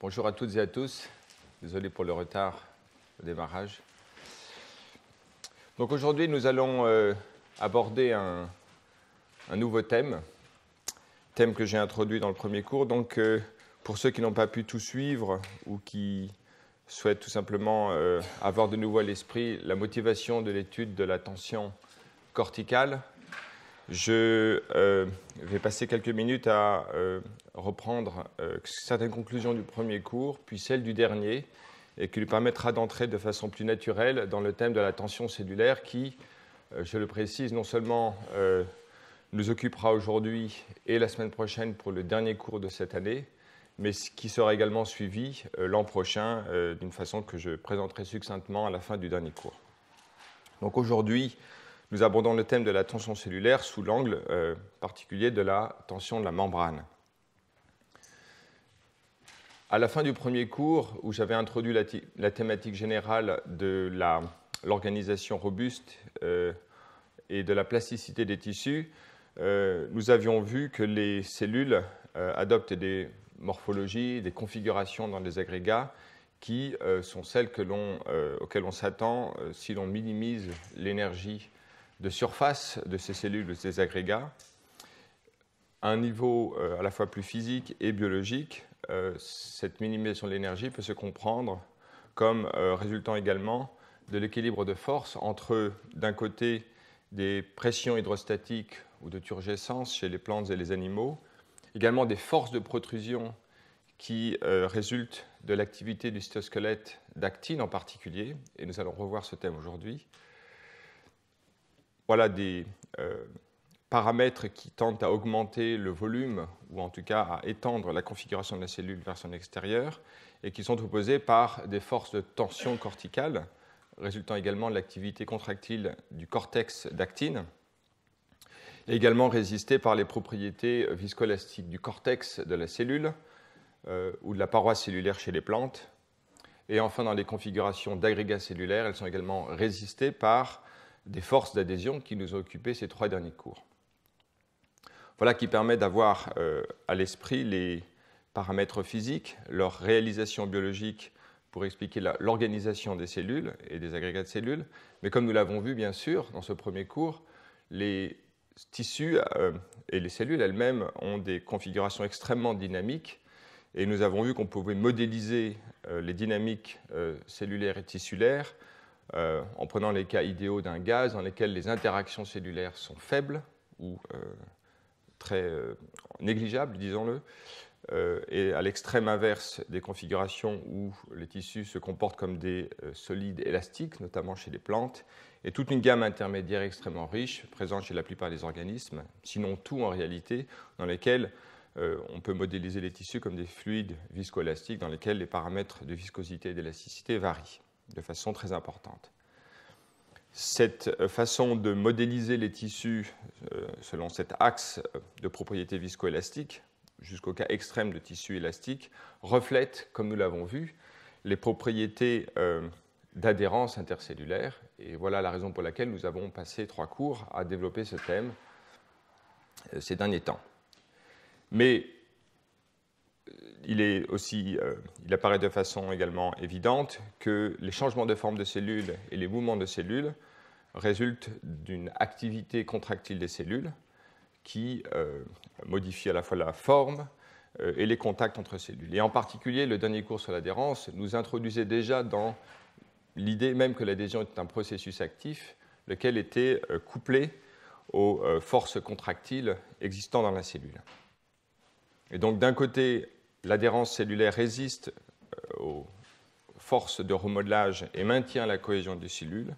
Bonjour à toutes et à tous. Désolé pour le retard au démarrage. Donc aujourd'hui, nous allons euh, aborder un, nouveau thème, thème que j'ai introduit dans le premier cours. Donc euh, pour ceux qui n'ont pas pu tout suivre ou qui souhaitent tout simplement euh, avoir de nouveau à l'esprit la motivation de l'étude de la tension corticale je euh, vais passer quelques minutes à euh, reprendre euh, certaines conclusions du premier cours, puis celles du dernier, et qui lui permettra d'entrer de façon plus naturelle dans le thème de la tension cellulaire qui, je le précise, non seulement nous occupera aujourd'hui et la semaine prochaine pour le dernier cours de cette année, mais qui sera également suivi l'an prochain d'une façon que je présenterai succinctement à la fin du dernier cours. Donc aujourd'hui, nous abordons le thème de la tension cellulaire sous l'angle euh, particulier de la tension de la membrane. À la fin du premier cours, où j'avais introduit la, thématique générale de l'organisation robuste euh, et de la plasticité des tissus, euh, nous avions vu que les cellules adoptent des morphologies, des configurations dans les agrégats qui sont celles auxquelles on s'attend si l'on minimise l'énergie de surface de ces cellules, de ces agrégats, à un niveau euh, à la fois plus physique et biologique, euh, cette minimisation de l'énergie peut se comprendre comme euh, résultant également de l'équilibre de force entre, d'un côté, des pressions hydrostatiques ou de turgescence chez les plantes et les animaux, également des forces de protrusion qui résultent de l'activité du cytosquelette d'actine en particulier, et nous allons revoir ce thème aujourd'hui, voilà des euh, paramètres qui tentent à augmenter le volume, ou en tout cas à étendre la configuration de la cellule vers son extérieur, et qui sont opposés par des forces de tension corticale, résultant également de l'activité contractile du cortex d'actine, également résistés par les propriétés viscoélastiques du cortex de la cellule euh, ou de la paroi cellulaire chez les plantes. Et enfin, dans les configurations d'agrégats cellulaires, elles sont également résistées par des forces d'adhésion qui nous ont occupé ces trois derniers cours. Voilà qui permet d'avoir euh, à l'esprit les paramètres physiques, leur réalisation biologique pour expliquer l'organisation des cellules et des agrégats de cellules. Mais comme nous l'avons vu, bien sûr, dans ce premier cours, les tissus euh, et les cellules elles-mêmes ont des configurations extrêmement dynamiques. Et nous avons vu qu'on pouvait modéliser euh, les dynamiques cellulaires et tissulaires euh, en prenant les cas idéaux d'un gaz dans lesquels les interactions cellulaires sont faibles ou euh, très euh, négligeables, disons-le, et à l'extrême inverse des configurations où les tissus se comportent comme des solides élastiques, notamment chez les plantes, et toute une gamme intermédiaire extrêmement riche, présente chez la plupart des organismes, sinon tout en réalité, dans lesquels on peut modéliser les tissus comme des fluides viscoélastiques dans lesquels les paramètres de viscosité et d'élasticité varient de façon très importante. Cette façon de modéliser les tissus euh, selon cet axe de propriétés viscoélastique jusqu'au cas extrême de tissu élastique reflète, comme nous l'avons vu, les propriétés euh, d'adhérence intercellulaire. Et voilà la raison pour laquelle nous avons passé trois cours à développer ce thème euh, ces derniers temps. Mais euh, il, apparaît de façon également évidente que les changements de forme de cellules et les mouvements de cellules résultent d'une activité contractile des cellules qui euh, modifie à la fois la forme euh, et les contacts entre cellules. Et en particulier, le dernier cours sur l'adhérence nous introduisait déjà dans l'idée même que l'adhésion est un processus actif, lequel était couplé aux forces contractiles existant dans la cellule. Et donc d'un côté, l'adhérence cellulaire résiste euh, aux forces de remodelage et maintient la cohésion des cellules.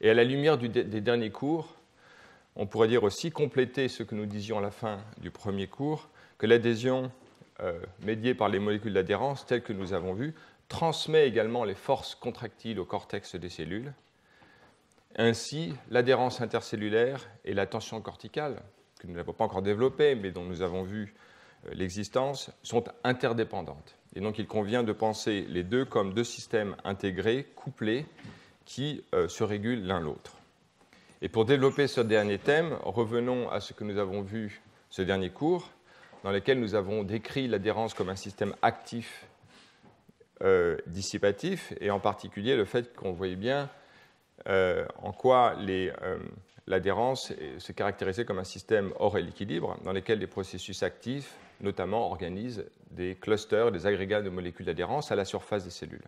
Et à la lumière des derniers cours, on pourrait dire aussi compléter ce que nous disions à la fin du premier cours, que l'adhésion euh, médiée par les molécules d'adhérence, telles que nous avons vu, transmet également les forces contractiles au cortex des cellules. Ainsi, l'adhérence intercellulaire et la tension corticale, que nous n'avons pas encore développée, mais dont nous avons vu euh, l'existence sont interdépendantes. Et donc il convient de penser les deux comme deux systèmes intégrés, couplés, qui euh, se régulent l'un l'autre. Et pour développer ce dernier thème, revenons à ce que nous avons vu ce dernier cours, dans lequel nous avons décrit l'adhérence comme un système actif euh, dissipatif, et en particulier le fait qu'on voyait bien en quoi l'adhérence se caractérisait comme un système hors équilibre, dans lequel les processus actifs notamment organisent des clusters, des agrégats de molécules d'adhérence à la surface des cellules.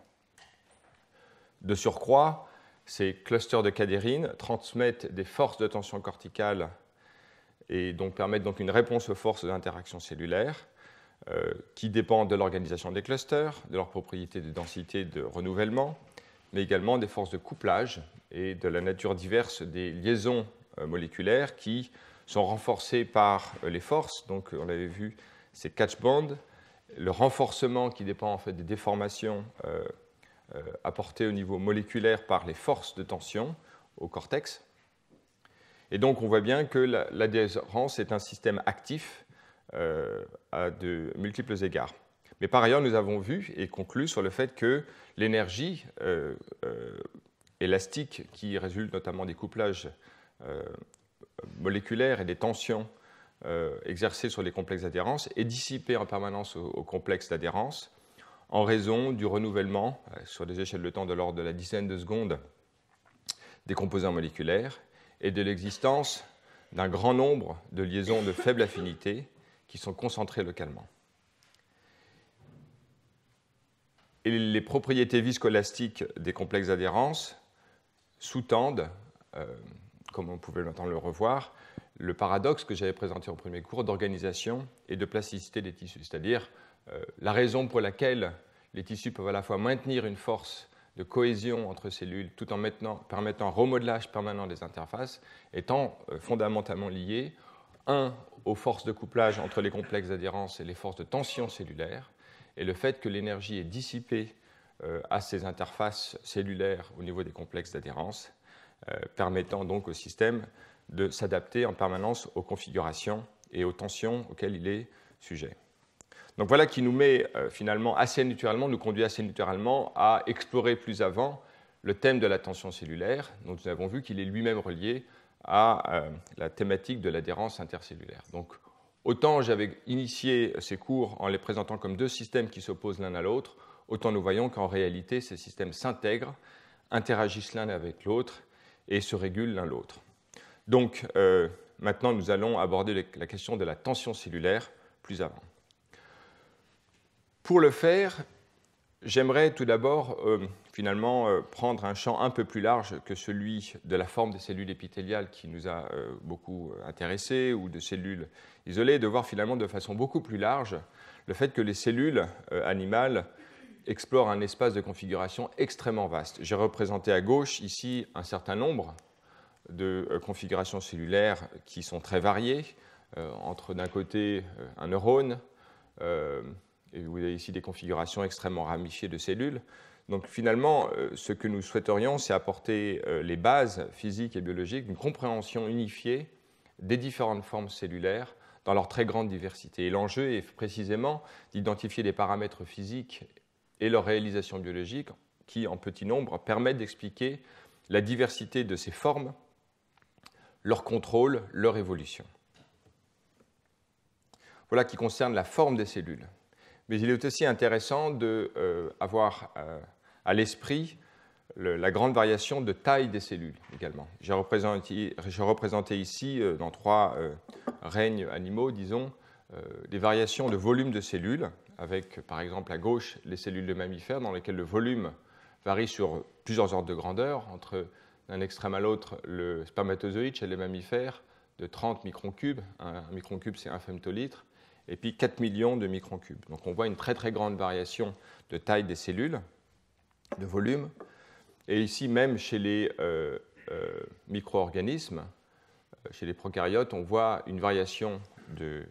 De surcroît, ces clusters de cadérine transmettent des forces de tension corticale et donc permettent donc une réponse aux forces d'interaction cellulaire euh, qui dépendent de l'organisation des clusters, de leurs propriétés de densité de renouvellement, mais également des forces de couplage et de la nature diverse des liaisons euh, moléculaires qui sont renforcées par euh, les forces. Donc on l'avait vu c'est catch bands, le renforcement qui dépend en fait des déformations euh, euh, apportées au niveau moléculaire par les forces de tension au cortex. Et donc on voit bien que l'adhérence est un système actif euh, à de multiples égards. Mais par ailleurs, nous avons vu et conclu sur le fait que l'énergie élastique qui résulte notamment des couplages moléculaires et des tensions euh, exercée sur les complexes d'adhérence et dissipée en permanence au complexe d'adhérence en raison du renouvellement, euh, sur des échelles de temps de l'ordre de la dizaine de secondes, des composants moléculaires et de l'existence d'un grand nombre de liaisons de faible affinité qui sont concentrées localement. Et les propriétés viscolastiques des complexes d'adhérence sous-tendent, euh, comme on pouvait l'entendre le revoir, le paradoxe que j'avais présenté au premier cours d'organisation et de plasticité des tissus, c'est-à-dire euh, la raison pour laquelle les tissus peuvent à la fois maintenir une force de cohésion entre cellules tout en permettant un remodelage permanent des interfaces, étant euh, fondamentalement lié, un, aux forces de couplage entre les complexes d'adhérence et les forces de tension cellulaire, et le fait que l'énergie est dissipée euh, à ces interfaces cellulaires au niveau des complexes d'adhérence, permettant donc au système de s'adapter en permanence aux configurations et aux tensions auxquelles il est sujet. Donc voilà qui nous met euh, finalement assez naturellement, nous conduit assez naturellement à explorer plus avant le thème de la tension cellulaire. dont nous avons vu qu'il est lui-même relié à euh, la thématique de l'adhérence intercellulaire. Donc autant j'avais initié ces cours en les présentant comme deux systèmes qui s'opposent l'un à l'autre, autant nous voyons qu'en réalité ces systèmes s'intègrent, interagissent l'un avec l'autre et se régulent l'un l'autre. Donc, euh, maintenant, nous allons aborder la question de la tension cellulaire plus avant. Pour le faire, j'aimerais tout d'abord, euh, finalement, euh, prendre un champ un peu plus large que celui de la forme des cellules épithéliales qui nous a beaucoup intéressés, ou de cellules isolées, de voir finalement de façon beaucoup plus large le fait que les cellules animales explorent un espace de configuration extrêmement vaste. J'ai représenté à gauche ici un certain nombre de euh, configurations cellulaires qui sont très variées, euh, entre d'un côté euh, un neurone, et vous avez ici des configurations extrêmement ramifiées de cellules. Donc finalement, ce que nous souhaiterions, c'est apporter les bases physiques et biologiques d'une compréhension unifiée des différentes formes cellulaires dans leur très grande diversité. Et l'enjeu est précisément d'identifier les paramètres physiques et leur réalisation biologique qui, en petit nombre, permettent d'expliquer la diversité de ces formes leur contrôle, leur évolution. Voilà qui concerne la forme des cellules. Mais il est aussi intéressant d'avoir euh, euh, à l'esprit la grande variation de taille des cellules également. J'ai représenté, ici, euh, dans trois règnes animaux, disons, des variations de volume de cellules, avec par exemple à gauche les cellules de mammifères, dans lesquelles le volume varie sur plusieurs ordres de grandeur, entre d'un extrême à l'autre le spermatozoïde chez les mammifères de 30 microns cubes, un, micron cube c'est un femtolitre, et puis 4 millions de microns cubes. Donc on voit une très très grande variation de taille des cellules, de volume. Et ici même chez les euh, euh, micro-organismes, euh, chez les prokaryotes, on voit une variation de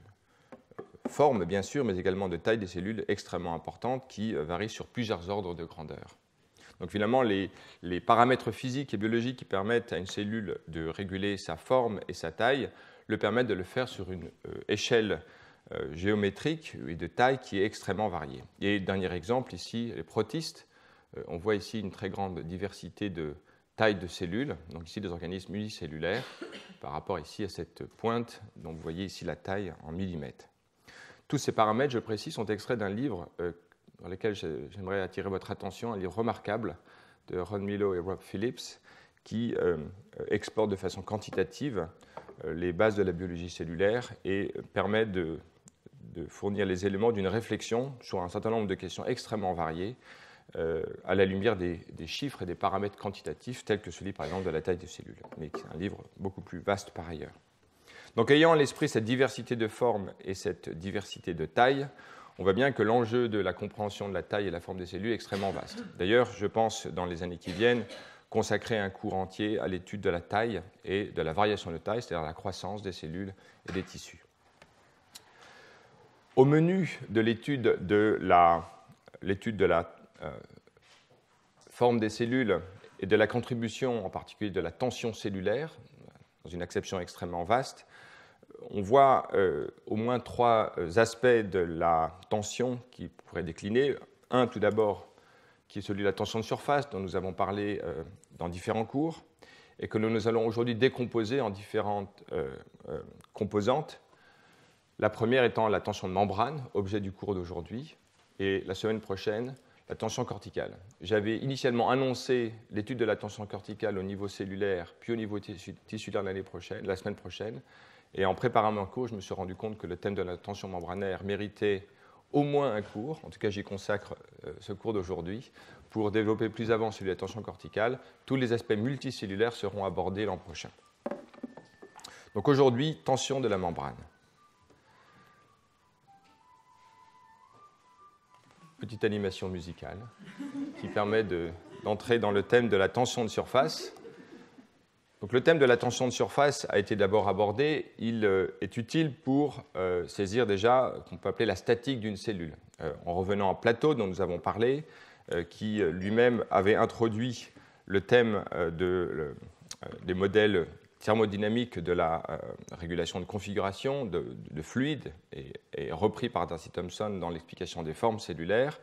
forme bien sûr, mais également de taille des cellules extrêmement importante qui varie sur plusieurs ordres de grandeur. Donc finalement, les, paramètres physiques et biologiques qui permettent à une cellule de réguler sa forme et sa taille le permettent de le faire sur une euh, échelle euh, géométrique et de taille qui est extrêmement variée. Et dernier exemple, ici, les protistes. Euh, on voit ici une très grande diversité de taille de cellules, donc ici des organismes unicellulaires, par rapport ici à cette pointe dont vous voyez ici la taille en millimètres. Tous ces paramètres, je précise, sont extraits d'un livre dans lesquels j'aimerais attirer votre attention, un livre remarquable de Ron Milo et Rob Phillips, qui euh, exporte de façon quantitative euh, les bases de la biologie cellulaire et permet de, fournir les éléments d'une réflexion sur un certain nombre de questions extrêmement variées euh, à la lumière des, chiffres et des paramètres quantitatifs tels que celui par exemple de la taille des cellules, mais qui est un livre beaucoup plus vaste par ailleurs. Donc ayant à l'esprit cette diversité de formes et cette diversité de tailles, on voit bien que l'enjeu de la compréhension de la taille et la forme des cellules est extrêmement vaste. D'ailleurs, je pense, dans les années qui viennent, consacrer un cours entier à l'étude de la taille et de la variation de taille, c'est-à-dire la croissance des cellules et des tissus. Au menu de l'étude de la, euh, forme des cellules et de la contribution, en particulier de la tension cellulaire, dans une acception extrêmement vaste, on voit euh, au moins trois aspects de la tension qui pourraient décliner. Un, tout d'abord, qui est celui de la tension de surface dont nous avons parlé euh, dans différents cours et que nous allons aujourd'hui décomposer en différentes euh, composantes. La première étant la tension de membrane, objet du cours d'aujourd'hui, et la semaine prochaine, la tension corticale. J'avais initialement annoncé l'étude de la tension corticale au niveau cellulaire, puis au niveau tissulaire l'année prochaine, la semaine prochaine. Et en préparant mon cours, je me suis rendu compte que le thème de la tension membranaire méritait au moins un cours, en tout cas j'y consacre euh, ce cours d'aujourd'hui, pour développer plus avant celui de la tension corticale. Tous les aspects multicellulaires seront abordés l'an prochain. Donc aujourd'hui, tension de la membrane. Petite animation musicale qui permet d'entrer dans le thème de la tension de surface le thème de la tension de surface a été d'abord abordé. Il euh, est utile pour euh, saisir déjà qu'on peut appeler la statique d'une cellule. Euh, en revenant à Plateau, dont nous avons parlé, qui lui-même avait introduit le thème de, des modèles thermodynamiques de la régulation de configuration de, de fluides et, repris par Darcy Thompson dans l'explication des formes cellulaires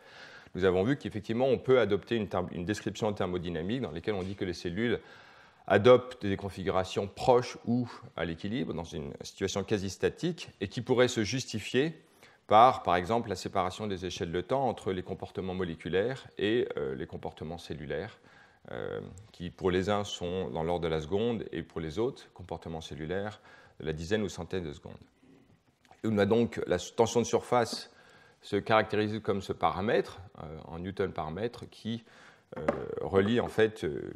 nous avons vu qu'effectivement, on peut adopter une, description thermodynamique dans laquelle on dit que les cellules adopte des configurations proches ou à l'équilibre, dans une situation quasi statique, et qui pourrait se justifier par, par exemple, la séparation des échelles de temps entre les comportements moléculaires et euh, les comportements cellulaires, euh, qui pour les uns sont dans l'ordre de la seconde et pour les autres, comportements cellulaires, de la dizaine ou centaine de secondes. on a donc la tension de surface se caractérise comme ce paramètre, euh, en Newton par mètre, qui euh, relie en fait euh,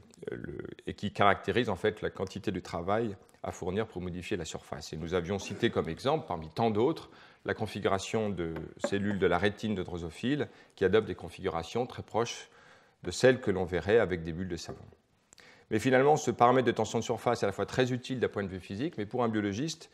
et qui caractérise en fait la quantité de travail à fournir pour modifier la surface. Et nous avions cité comme exemple, parmi tant d'autres, la configuration de cellules de la rétine de drosophile qui adoptent des configurations très proches de celles que l'on verrait avec des bulles de savon. Mais finalement, ce paramètre de tension de surface est à la fois très utile d'un point de vue physique, mais pour un biologiste,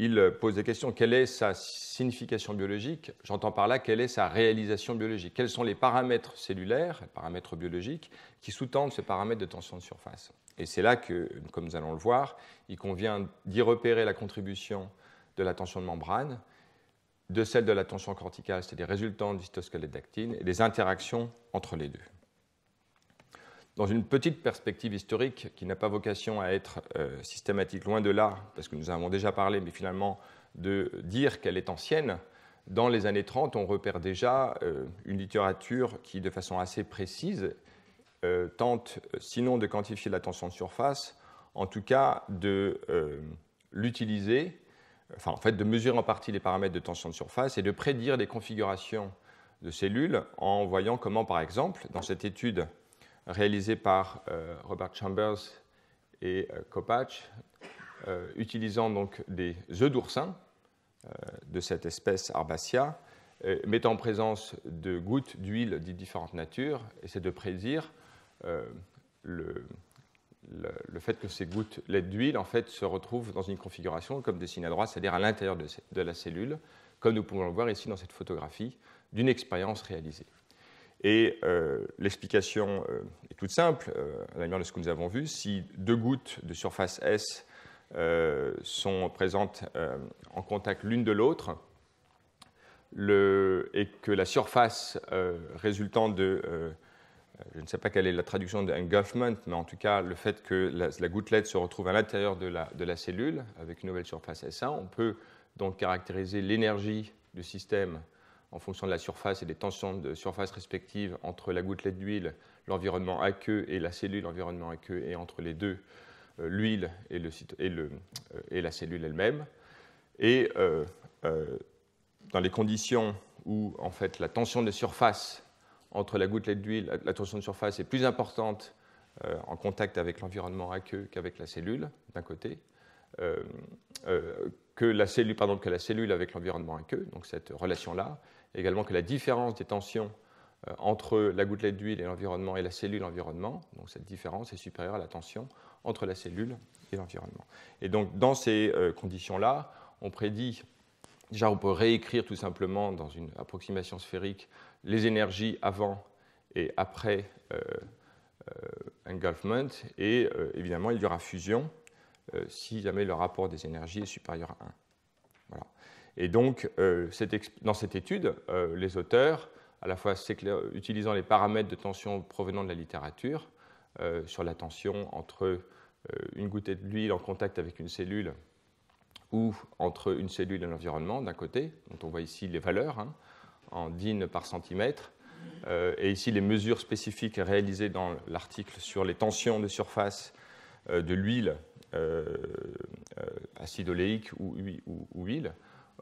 il euh, pose des questions. Quelle est sa signification biologique J'entends par là quelle est sa réalisation biologique. Quels sont les paramètres cellulaires, les paramètres biologiques, qui sous-tendent ce paramètre de tension de surface Et c'est là que, comme nous allons le voir, il convient d'y repérer la contribution de la tension de membrane, de celle de la tension corticale, c'est-à-dire résultant du cytosquelette d'actine, et des interactions entre les deux dans une petite perspective historique qui n'a pas vocation à être euh, systématique, loin de là, parce que nous avons déjà parlé, mais finalement, de dire qu'elle est ancienne, dans les années 30, on repère déjà euh, une littérature qui, de façon assez précise, euh, tente, sinon de quantifier la tension de surface, en tout cas de l'utiliser, enfin en fait de mesurer en partie les paramètres de tension de surface et de prédire les configurations de cellules en voyant comment, par exemple, dans cette étude réalisé par euh, Robert Chambers et euh, Kopach, euh, utilisant donc des œufs d'oursin de cette espèce Arbatia, mettant en présence de gouttes d'huile d'une différentes natures, et c'est de prédire le, le, fait que ces gouttes d'huile en fait, se retrouvent dans une configuration comme dessin à droite, c'est-à-dire à, l'intérieur de, la cellule, comme nous pouvons le voir ici dans cette photographie d'une expérience réalisée. Et euh, l'explication euh, est toute simple, euh, à la lumière de ce que nous avons vu. Si deux gouttes de surface S sont présentes en contact l'une de l'autre, et que la surface résultant de, je ne sais pas quelle est la traduction de engulfment, mais en tout cas le fait que la, gouttelette se retrouve à l'intérieur de la, cellule avec une nouvelle surface S1, on peut donc caractériser l'énergie du système en fonction de la surface et des tensions de surface respectives entre la gouttelette d'huile, l'environnement aqueux et la cellule, l'environnement aqueux, et entre les deux, euh, l'huile euh, et, la cellule elle-même. Et euh, dans les conditions où en fait, la tension de surface entre la gouttelette d'huile, la, tension de surface est plus importante en contact avec l'environnement aqueux qu'avec la cellule, d'un côté, que la cellule, pardon, que la cellule avec l'environnement aqueux, donc cette relation-là, également que la différence des tensions euh, entre la gouttelette d'huile et l'environnement et la cellule environnement, donc cette différence est supérieure à la tension entre la cellule et l'environnement. Et donc dans ces euh, conditions-là, on prédit, déjà on peut réécrire tout simplement dans une approximation sphérique les énergies avant et après euh, engulfment, et évidemment il y aura fusion si jamais le rapport des énergies est supérieur à 1. Et donc, euh, dans cette étude, euh, les auteurs, à la fois utilisant les paramètres de tension provenant de la littérature, euh, sur la tension entre une goutte d'huile en contact avec une cellule ou entre une cellule et l'environnement d'un côté, dont on voit ici les valeurs hein, en dynes par centimètre, et ici les mesures spécifiques réalisées dans l'article sur les tensions de surface de l'huile euh, acide oléique ou, huile,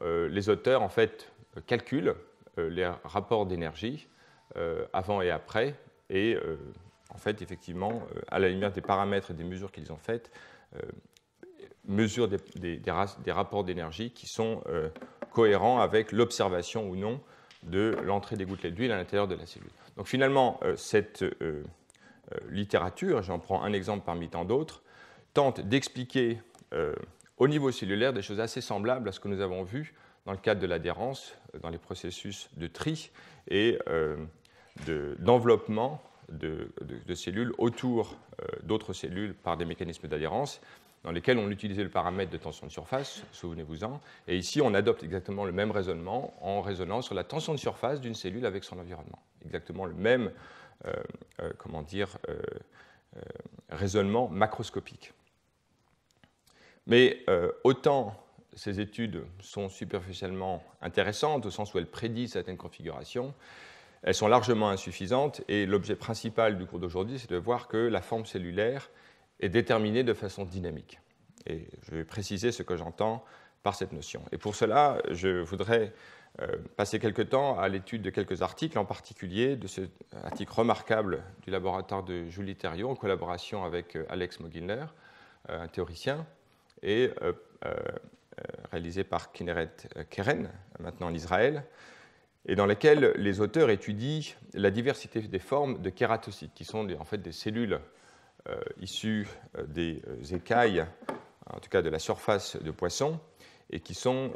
euh, les auteurs en fait calculent euh, les rapports d'énergie euh, avant et après et en fait effectivement à la lumière des paramètres et des mesures qu'ils ont faites mesurent des, rapports d'énergie qui sont cohérents avec l'observation ou non de l'entrée des gouttelettes d'huile à l'intérieur de la cellule. Donc finalement, cette littérature, j'en prends un exemple parmi tant d'autres, tente d'expliquer au niveau cellulaire, des choses assez semblables à ce que nous avons vu dans le cadre de l'adhérence, euh, dans les processus de tri et euh, d'enveloppement de, cellules autour euh, d'autres cellules par des mécanismes d'adhérence dans lesquels on utilisait le paramètre de tension de surface, souvenez-vous-en, et ici on adopte exactement le même raisonnement en raisonnant sur la tension de surface d'une cellule avec son environnement. Exactement le même comment dire, raisonnement macroscopique. Mais euh, autant ces études sont superficiellement intéressantes, au sens où elles prédisent certaines configurations, elles sont largement insuffisantes et l'objet principal du cours d'aujourd'hui, c'est de voir que la forme cellulaire est déterminée de façon dynamique. Et je vais préciser ce que j'entends par cette notion. Et pour cela, je voudrais euh, passer quelques temps à l'étude de quelques articles, en particulier de cet article remarquable du laboratoire de Julie Thériault en collaboration avec euh, Alex Mogilner, un théoricien, et euh, euh, réalisé par Kinneret Keren, maintenant en Israël, et dans laquelle les auteurs étudient la diversité des formes de kératocytes, qui sont en fait des cellules euh, issues des écailles, en tout cas de la surface de poissons, et qui sont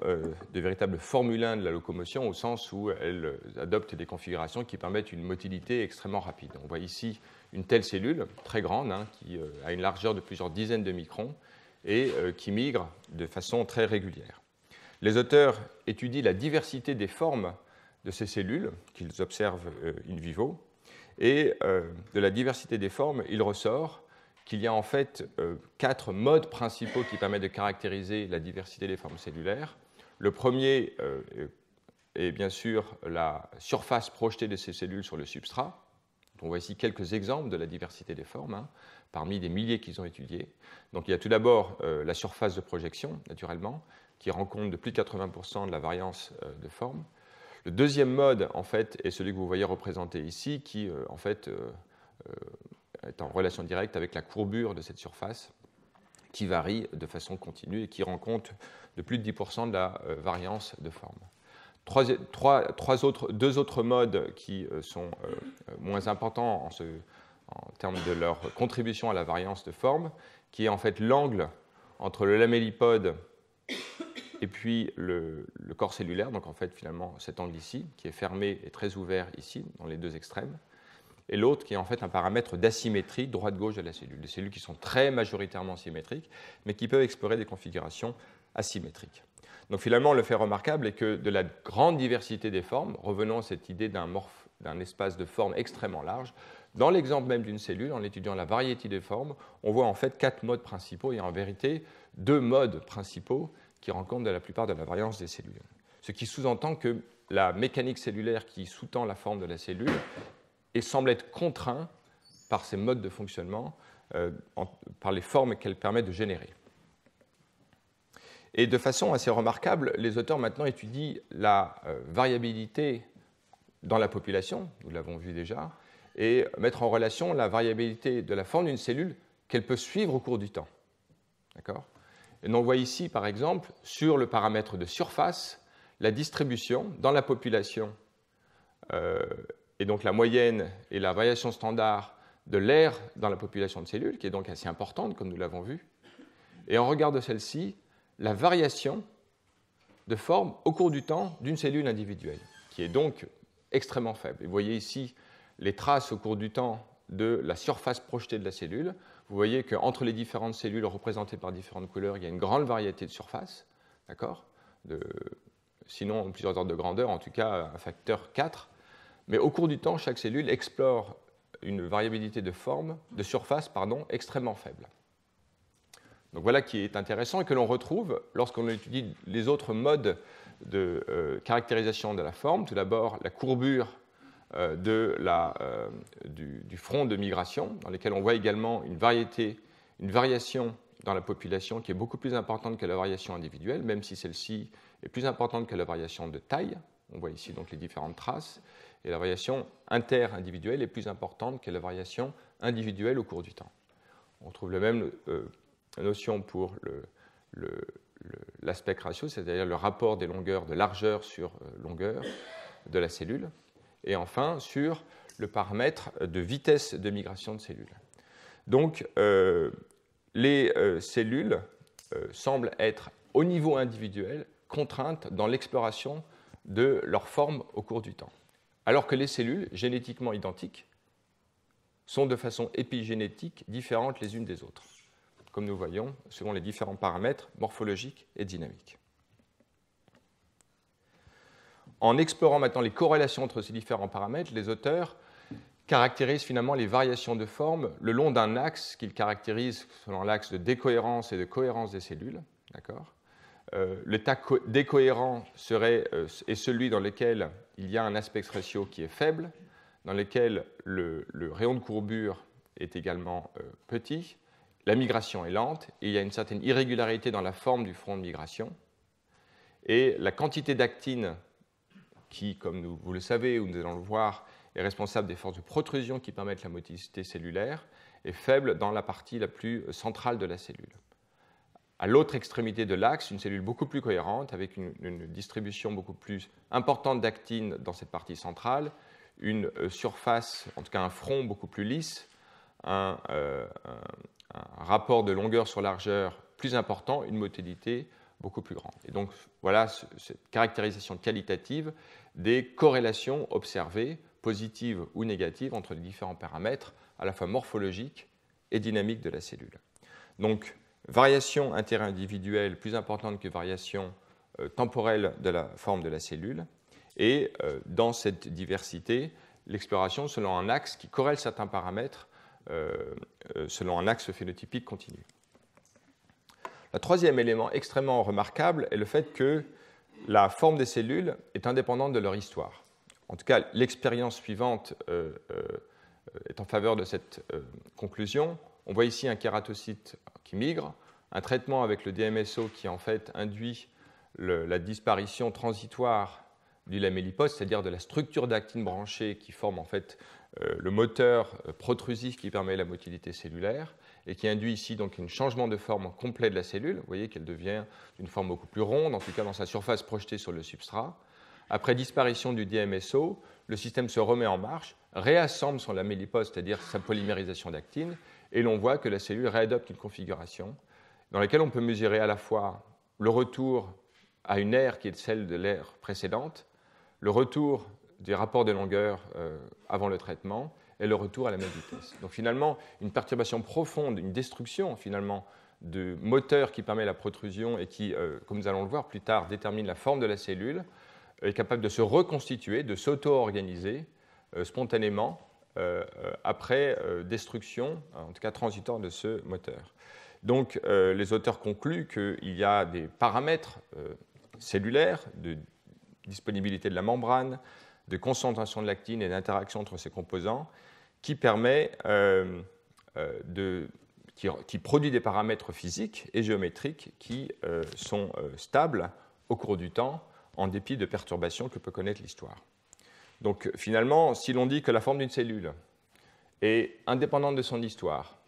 de véritables formulins de la locomotion, au sens où elles adoptent des configurations qui permettent une motilité extrêmement rapide. On voit ici une telle cellule, très grande, hein, qui a une largeur de plusieurs dizaines de microns, et euh, qui migrent de façon très régulière. Les auteurs étudient la diversité des formes de ces cellules qu'ils observent euh, in vivo, et euh, de la diversité des formes, il ressort qu'il y a en fait quatre modes principaux qui permettent de caractériser la diversité des formes cellulaires. Le premier est bien sûr la surface projetée de ces cellules sur le substrat. On voit ici quelques exemples de la diversité des formes. Hein parmi des milliers qu'ils ont étudiés. Donc il y a tout d'abord euh, la surface de projection, naturellement, qui rend compte de plus de 80% de la variance euh, de forme. Le deuxième mode, en fait, est celui que vous voyez représenté ici, qui, euh, en fait, est en relation directe avec la courbure de cette surface, qui varie de façon continue et qui rend compte de plus de 10% de la variance de forme. trois autres, deux autres modes qui sont moins importants en ce en termes de leur contribution à la variance de forme, qui est en fait l'angle entre le lamellipode et puis le, corps cellulaire, donc en fait finalement cet angle ici, qui est fermé et très ouvert ici, dans les deux extrêmes, et l'autre qui est en fait un paramètre d'asymétrie droite-gauche de la cellule, des cellules qui sont très majoritairement symétriques, mais qui peuvent explorer des configurations asymétriques. Donc finalement, le fait remarquable est que de la grande diversité des formes, revenons à cette idée d'un, d'un espace de forme extrêmement large, dans l'exemple même d'une cellule, en étudiant la variété des formes, on voit en fait quatre modes principaux et en vérité deux modes principaux qui rencontrent de la plupart de la variance des cellules. Ce qui sous-entend que la mécanique cellulaire qui sous-tend la forme de la cellule semble être contrainte par ces modes de fonctionnement, euh, par les formes qu'elle permet de générer. Et de façon assez remarquable, les auteurs maintenant étudient la euh, variabilité dans la population, nous l'avons vu déjà, et mettre en relation la variabilité de la forme d'une cellule qu'elle peut suivre au cours du temps. D'accord Et on voit ici, par exemple, sur le paramètre de surface, la distribution dans la population, euh, et donc la moyenne et la variation standard de l'air dans la population de cellules, qui est donc assez importante, comme nous l'avons vu. Et on regarde celle-ci, la variation de forme au cours du temps d'une cellule individuelle, qui est donc extrêmement faible. Et vous voyez ici les traces au cours du temps de la surface projetée de la cellule, vous voyez qu'entre les différentes cellules représentées par différentes couleurs, il y a une grande variété de surfaces, d'accord Sinon, plusieurs ordres de grandeur, en tout cas un facteur 4. Mais au cours du temps, chaque cellule explore une variabilité de forme, de surface, pardon, extrêmement faible. Donc voilà qui est intéressant et que l'on retrouve lorsqu'on étudie les autres modes de euh, caractérisation de la forme. Tout d'abord, la courbure euh, de la, euh, du, front de migration, dans lesquels on voit également une variété, une variation dans la population qui est beaucoup plus importante que la variation individuelle, même si celle-ci est plus importante que la variation de taille. On voit ici donc les différentes traces. Et la variation inter-individuelle est plus importante que la variation individuelle au cours du temps. On trouve la même euh, notion pour l'aspect ratio, c'est-à-dire le rapport des longueurs de largeur sur longueur de la cellule et enfin sur le paramètre de vitesse de migration de cellules. Donc euh, les euh, cellules euh, semblent être au niveau individuel contraintes dans l'exploration de leur forme au cours du temps. Alors que les cellules génétiquement identiques sont de façon épigénétique différentes les unes des autres, comme nous voyons selon les différents paramètres morphologiques et dynamiques en explorant maintenant les corrélations entre ces différents paramètres, les auteurs caractérisent finalement les variations de forme le long d'un axe qu'ils caractérisent selon l'axe de décohérence et de cohérence des cellules. D'accord euh, le décohérent serait, euh, est celui dans lequel il y a un aspect ratio qui est faible, dans lequel le, rayon de courbure est également euh, petit, la migration est lente, et il y a une certaine irrégularité dans la forme du front de migration, et la quantité d'actine qui, comme vous le savez ou nous allons le voir, est responsable des forces de protrusion qui permettent la motilité cellulaire, est faible dans la partie la plus centrale de la cellule. À l'autre extrémité de l'axe, une cellule beaucoup plus cohérente, avec une, distribution beaucoup plus importante d'actine dans cette partie centrale, une euh, surface, en tout cas un front beaucoup plus lisse, euh, un, un rapport de longueur sur largeur plus important, une motilité beaucoup plus grande. Et donc voilà cette caractérisation qualitative des corrélations observées, positives ou négatives, entre les différents paramètres, à la fois morphologiques et dynamiques de la cellule. Donc, variation interindividuelle plus importante que variation euh, temporelle de la forme de la cellule. Et euh, dans cette diversité, l'exploration selon un axe qui corrèle certains paramètres euh, selon un axe phénotypique continu. Le troisième élément extrêmement remarquable est le fait que la forme des cellules est indépendante de leur histoire. En tout cas, l'expérience suivante euh, euh, est en faveur de cette euh, conclusion. On voit ici un kératocyte qui migre, un traitement avec le DMSO qui en fait induit la disparition transitoire du lamellipose, c'est-à-dire de la structure d'actine branchée qui forme en fait le moteur protrusif qui permet la motilité cellulaire et qui induit ici donc un changement de forme complet de la cellule. Vous voyez qu'elle devient d'une forme beaucoup plus ronde, en tout cas dans sa surface projetée sur le substrat. Après disparition du DMSO, le système se remet en marche, réassemble son lamellipose, c'est-à-dire sa polymérisation d'actine, et l'on voit que la cellule réadopte une configuration dans laquelle on peut mesurer à la fois le retour à une aire qui est celle de l'ère précédente, le retour du rapport de longueur euh, avant le traitement, et le retour à la même vitesse. Donc finalement, une perturbation profonde, une destruction finalement de moteur qui permet la protrusion et qui, euh, comme nous allons le voir plus tard, détermine la forme de la cellule, est capable de se reconstituer, de s'auto-organiser euh, spontanément euh, après destruction, en tout cas transitoire de ce moteur. Donc les auteurs concluent qu'il y a des paramètres cellulaires de disponibilité de la membrane, de concentration de l'actine et d'interaction entre ces composants qui permet euh, euh, de, qui, produit des paramètres physiques et géométriques qui euh, sont stables au cours du temps en dépit de perturbations que peut connaître l'histoire. Donc finalement, si l'on dit que la forme d'une cellule est indépendante de son histoire,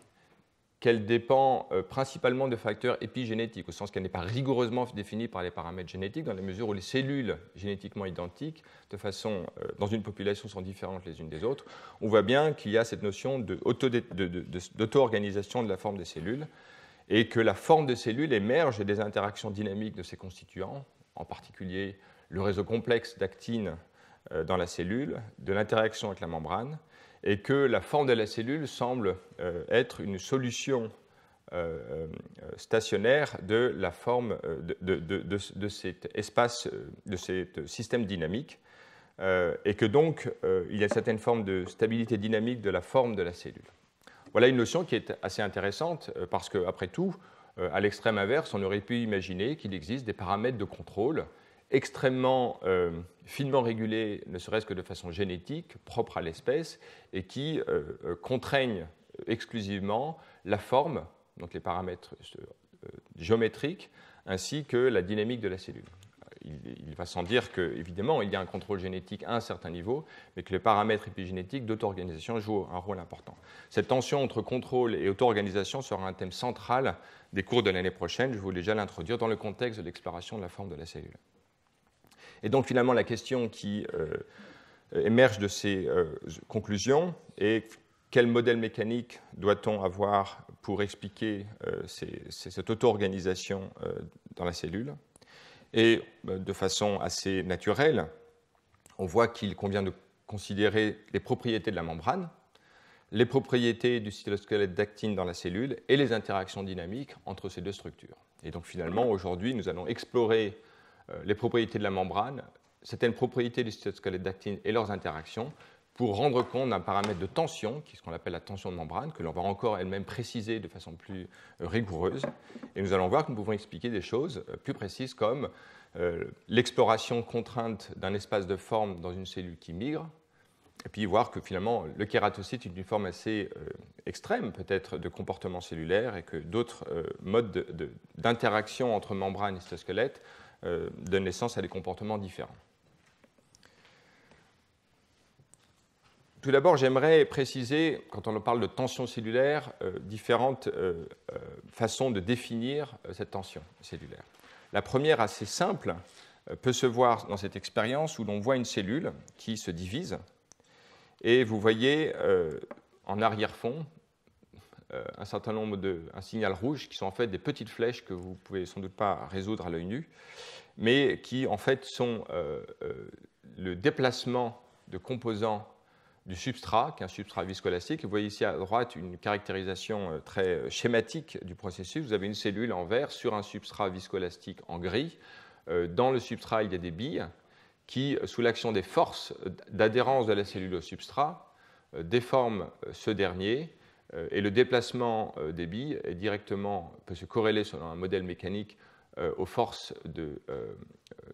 qu'elle dépend euh, principalement de facteurs épigénétiques, au sens qu'elle n'est pas rigoureusement définie par les paramètres génétiques, dans la mesure où les cellules génétiquement identiques, de façon, euh, dans une population, sont différentes les unes des autres, on voit bien qu'il y a cette notion d'auto-organisation de, la forme des cellules, et que la forme des cellules émerge des interactions dynamiques de ses constituants, en particulier le réseau complexe d'actines euh, dans la cellule, de l'interaction avec la membrane, et que la forme de la cellule semble euh, être une solution euh, euh, stationnaire de la forme de, cet espace, de cet système dynamique, et que donc il y a une certaine forme de stabilité dynamique de la forme de la cellule. Voilà une notion qui est assez intéressante parce qu'après tout, à l'extrême inverse, on aurait pu imaginer qu'il existe des paramètres de contrôle extrêmement euh, finement régulés, ne serait-ce que de façon génétique, propre à l'espèce, et qui euh, euh, contraignent exclusivement la forme, donc les paramètres géométriques, ainsi que la dynamique de la cellule. Il, il va sans dire qu'évidemment, il y a un contrôle génétique à un certain niveau, mais que les paramètres épigénétiques d'auto-organisation jouent un rôle important. Cette tension entre contrôle et auto-organisation sera un thème central des cours de l'année prochaine. Je voulais déjà l'introduire dans le contexte de l'exploration de la forme de la cellule. Et donc finalement, la question qui euh, émerge de ces euh, conclusions est quel modèle mécanique doit-on avoir pour expliquer euh, cette auto-organisation dans la cellule Et de façon assez naturelle, on voit qu'il convient de considérer les propriétés de la membrane, les propriétés du cytosquelette d'actine dans la cellule et les interactions dynamiques entre ces deux structures. Et donc finalement, aujourd'hui, nous allons explorer euh, les propriétés de la membrane, certaines propriétés du cytosquelette d'actine et leurs interactions pour rendre compte d'un paramètre de tension, qui est ce qu'on appelle la tension de membrane, que l'on va encore elle-même préciser de façon plus euh, rigoureuse. Et nous allons voir que nous pouvons expliquer des choses euh, plus précises comme l'exploration contrainte d'un espace de forme dans une cellule qui migre, et puis voir que finalement le kératocyte est une forme assez extrême peut-être de comportement cellulaire et que d'autres modes d'interaction entre membrane et cytosquelette euh, donne naissance à des comportements différents. Tout d'abord, j'aimerais préciser, quand on parle de tension cellulaire, euh, différentes euh, façons de définir cette tension cellulaire. La première, assez simple, peut se voir dans cette expérience où l'on voit une cellule qui se divise, et vous voyez en arrière-fond euh, un certain nombre de un signal rouge qui sont en fait des petites flèches que vous pouvez sans doute pas résoudre à l'œil nu, mais qui en fait sont euh, euh, le déplacement de composants du substrat, qui est un substrat viscoélastique. Vous voyez ici à droite une caractérisation très schématique du processus. Vous avez une cellule en vert sur un substrat viscoélastique en gris. dans le substrat, il y a des billes qui, sous l'action des forces d'adhérence de la cellule au substrat, déforment ce dernier euh, et le déplacement euh, des billes directement, peut se corréler selon un modèle mécanique euh, aux forces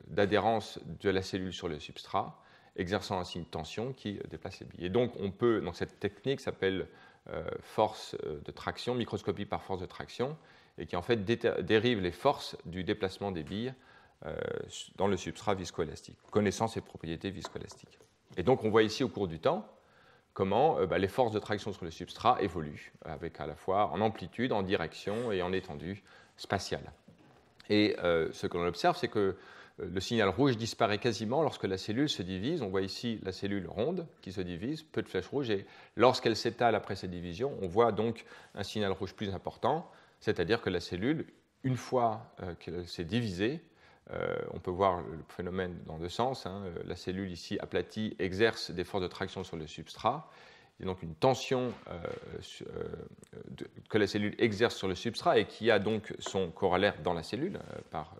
d'adhérence de, la cellule sur le substrat, exerçant ainsi une tension qui déplace les billes. Et donc, on peut, dans cette technique s'appelle force de traction, microscopie par force de traction, et qui en fait dérive les forces du déplacement des billes dans le substrat viscoélastique, connaissant ses propriétés viscoélastiques. Et donc on voit ici au cours du temps comment euh, bah, les forces de traction sur le substrat évoluent, avec à la fois en amplitude, en direction et en étendue spatiale. Et euh, ce que l'on observe, c'est que euh, le signal rouge disparaît quasiment lorsque la cellule se divise. On voit ici la cellule ronde qui se divise, peu de flèches rouges, et lorsqu'elle s'étale après cette division, on voit donc un signal rouge plus important, c'est-à-dire que la cellule, une fois qu'elle s'est divisée, euh, on peut voir le phénomène dans deux sens. Hein. Euh, la cellule ici aplatie exerce des forces de traction sur le substrat. Il y a donc une tension euh, que la cellule exerce sur le substrat et qui a donc son corollaire dans la cellule par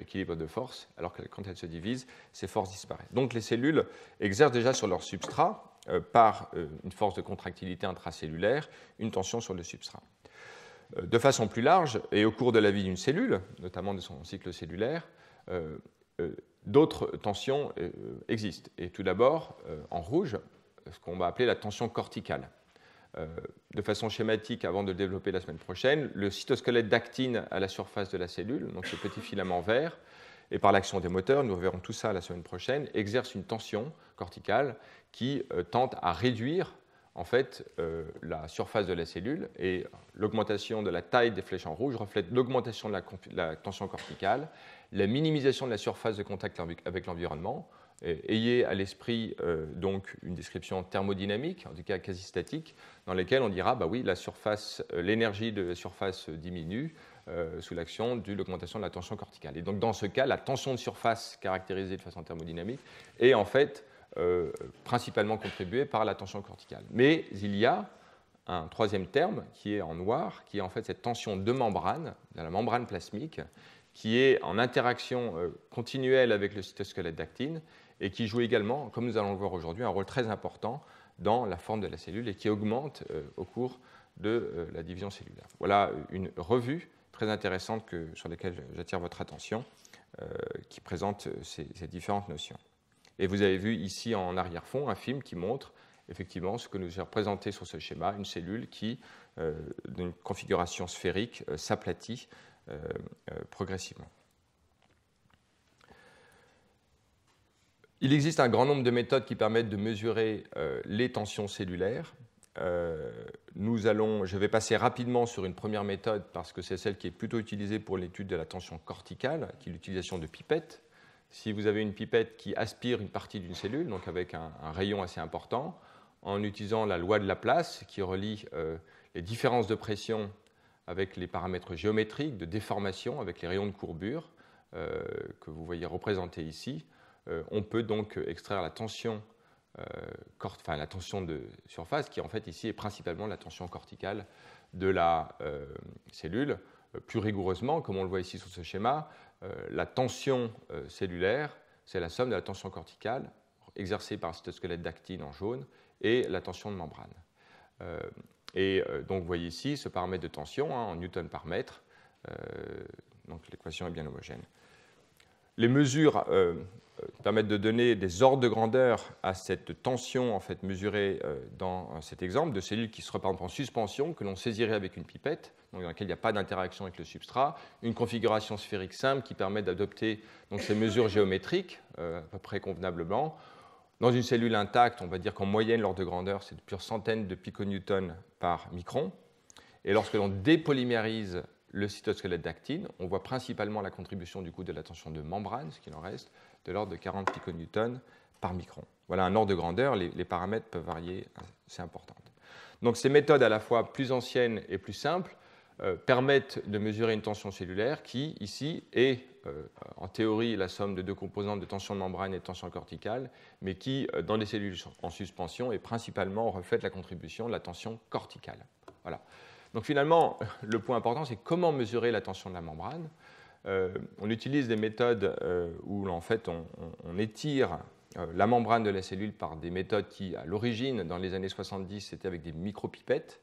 équilibre de force, alors que quand elle se divise, ces forces disparaissent. Donc les cellules exercent déjà sur leur substrat, par une force de contractilité intracellulaire, une tension sur le substrat. Euh, de façon plus large, et au cours de la vie d'une cellule, notamment de son cycle cellulaire, euh, euh, d'autres tensions existent. Et tout d'abord, en rouge, ce qu'on va appeler la tension corticale. de façon schématique, avant de le développer la semaine prochaine, le cytosquelette d'actine à la surface de la cellule, donc ce petit filament vert, et par l'action des moteurs, nous reverrons tout ça la semaine prochaine, exerce une tension corticale qui tente à réduire en fait, euh, la surface de la cellule et l'augmentation de la taille des flèches en rouge reflète l'augmentation de la, tension corticale, la minimisation de la surface de contact avec l'environnement. Ayez à l'esprit euh, donc une description thermodynamique, en tout cas quasi statique, dans laquelle on dira bah oui, la surface, euh, l'énergie de la surface diminue sous l'action de l'augmentation de la tension corticale. Et donc dans ce cas, la tension de surface caractérisée de façon thermodynamique est en fait euh, principalement contribué par la tension corticale. Mais il y a un troisième terme qui est en noir, qui est en fait cette tension de membrane, de la membrane plasmique, qui est en interaction euh, continuelle avec le cytosquelette d'actine et qui joue également, comme nous allons le voir aujourd'hui, un rôle très important dans la forme de la cellule et qui augmente euh, au cours de la division cellulaire. Voilà une revue très intéressante sur laquelle j'attire votre attention, qui présente ces différentes notions. Et vous avez vu ici en arrière-fond un film qui montre effectivement ce que nous a représenté sur ce schéma, une cellule qui, euh, d'une configuration sphérique, euh, s'aplatit euh, progressivement. Il existe un grand nombre de méthodes qui permettent de mesurer les tensions cellulaires. nous allons, je vais passer rapidement sur une première méthode parce que c'est celle qui est plutôt utilisée pour l'étude de la tension corticale, qui est l'utilisation de pipettes si vous avez une pipette qui aspire une partie d'une cellule, donc avec un, rayon assez important, en utilisant la loi de Laplace qui relie euh, les différences de pression avec les paramètres géométriques, de déformation, avec les rayons de courbure euh, que vous voyez représentés ici, euh, on peut donc extraire la tension, la tension de surface qui en fait ici est principalement la tension corticale de la cellule plus rigoureusement, comme on le voit ici sur ce schéma, euh, la tension euh, cellulaire, c'est la somme de la tension corticale exercée par le squelette d'actine en jaune et la tension de membrane. Euh, et donc vous voyez ici ce paramètre de tension hein, en newton par mètre. donc l'équation est bien homogène. Les mesures euh, permettre de donner des ordres de grandeur à cette tension en fait mesurée euh, dans euh, cet exemple de cellules qui se par en suspension que l'on saisirait avec une pipette dans laquelle il n'y a pas d'interaction avec le substrat, une configuration sphérique simple qui permet d'adopter donc ces mesures géométriques à peu près convenablement. Dans une cellule intacte, on va dire qu'en moyenne l'ordre de grandeur c'est de plusieurs centaines de piconewtons par micron et lorsque l'on dépolymérise le cytosquelette d'actine, on voit principalement la contribution du coup de la tension de membrane, ce qu'il en reste, de l'ordre de 40 piconewtons par micron. Voilà un ordre de grandeur, les, paramètres peuvent varier, hein, c'est important. Donc ces méthodes à la fois plus anciennes et plus simples euh, permettent de mesurer une tension cellulaire qui, ici, est euh, en théorie la somme de deux composantes de tension de membrane et de tension corticale, mais qui, euh, dans les cellules en suspension, est principalement reflète la contribution de la tension corticale. Voilà. Donc finalement, le point important, c'est comment mesurer la tension de la membrane. Euh, on utilise des méthodes euh, où en fait on, étire euh, la membrane de la cellule par des méthodes qui, à l'origine, dans les années 70, c'était avec des micropipettes,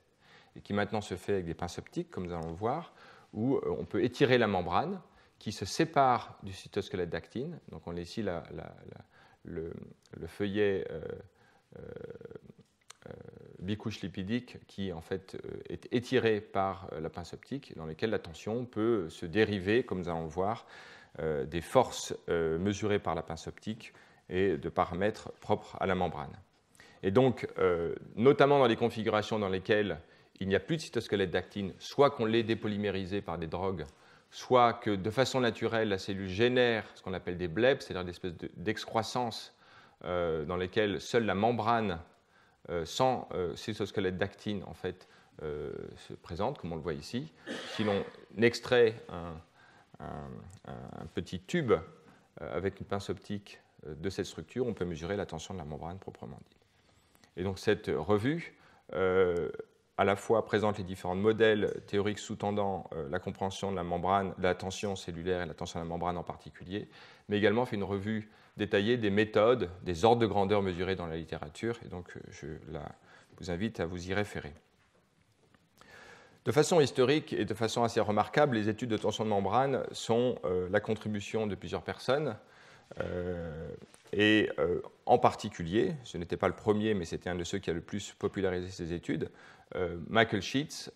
et qui maintenant se fait avec des pinces optiques, comme nous allons le voir, où on peut étirer la membrane qui se sépare du cytosquelette d'actine. Donc on a ici le, feuillet bicouche lipidique qui en fait euh, est étirée par euh, la pince optique, dans lesquelles la tension peut se dériver, comme nous allons voir, euh, des forces mesurées par la pince optique et de paramètres propres à la membrane. Et donc, notamment dans les configurations dans lesquelles il n'y a plus de cytosquelette d'actine, soit qu'on l'ait dépolymérisé par des drogues, soit que de façon naturelle, la cellule génère ce qu'on appelle des blebs, c'est-à-dire des espèces d'excroissance dans lesquelles seule la membrane euh, sans euh, squelette d'actine en fait, euh, se présente, comme on le voit ici. Si l'on extrait un, petit tube avec une pince optique de cette structure, on peut mesurer la tension de la membrane proprement dite. Et donc cette revue à la fois présente les différents modèles théoriques sous-tendant la compréhension de la membrane, la tension cellulaire et la tension de la membrane en particulier, mais également fait une revue détailler des méthodes, des ordres de grandeur mesurés dans la littérature, et donc euh, je vous invite à vous y référer. De façon historique et de façon assez remarquable, les études de tension de membrane sont euh, la contribution de plusieurs personnes, euh, et en particulier, ce n'était pas le premier, mais c'était un de ceux qui a le plus popularisé ces études, Michael Sheets,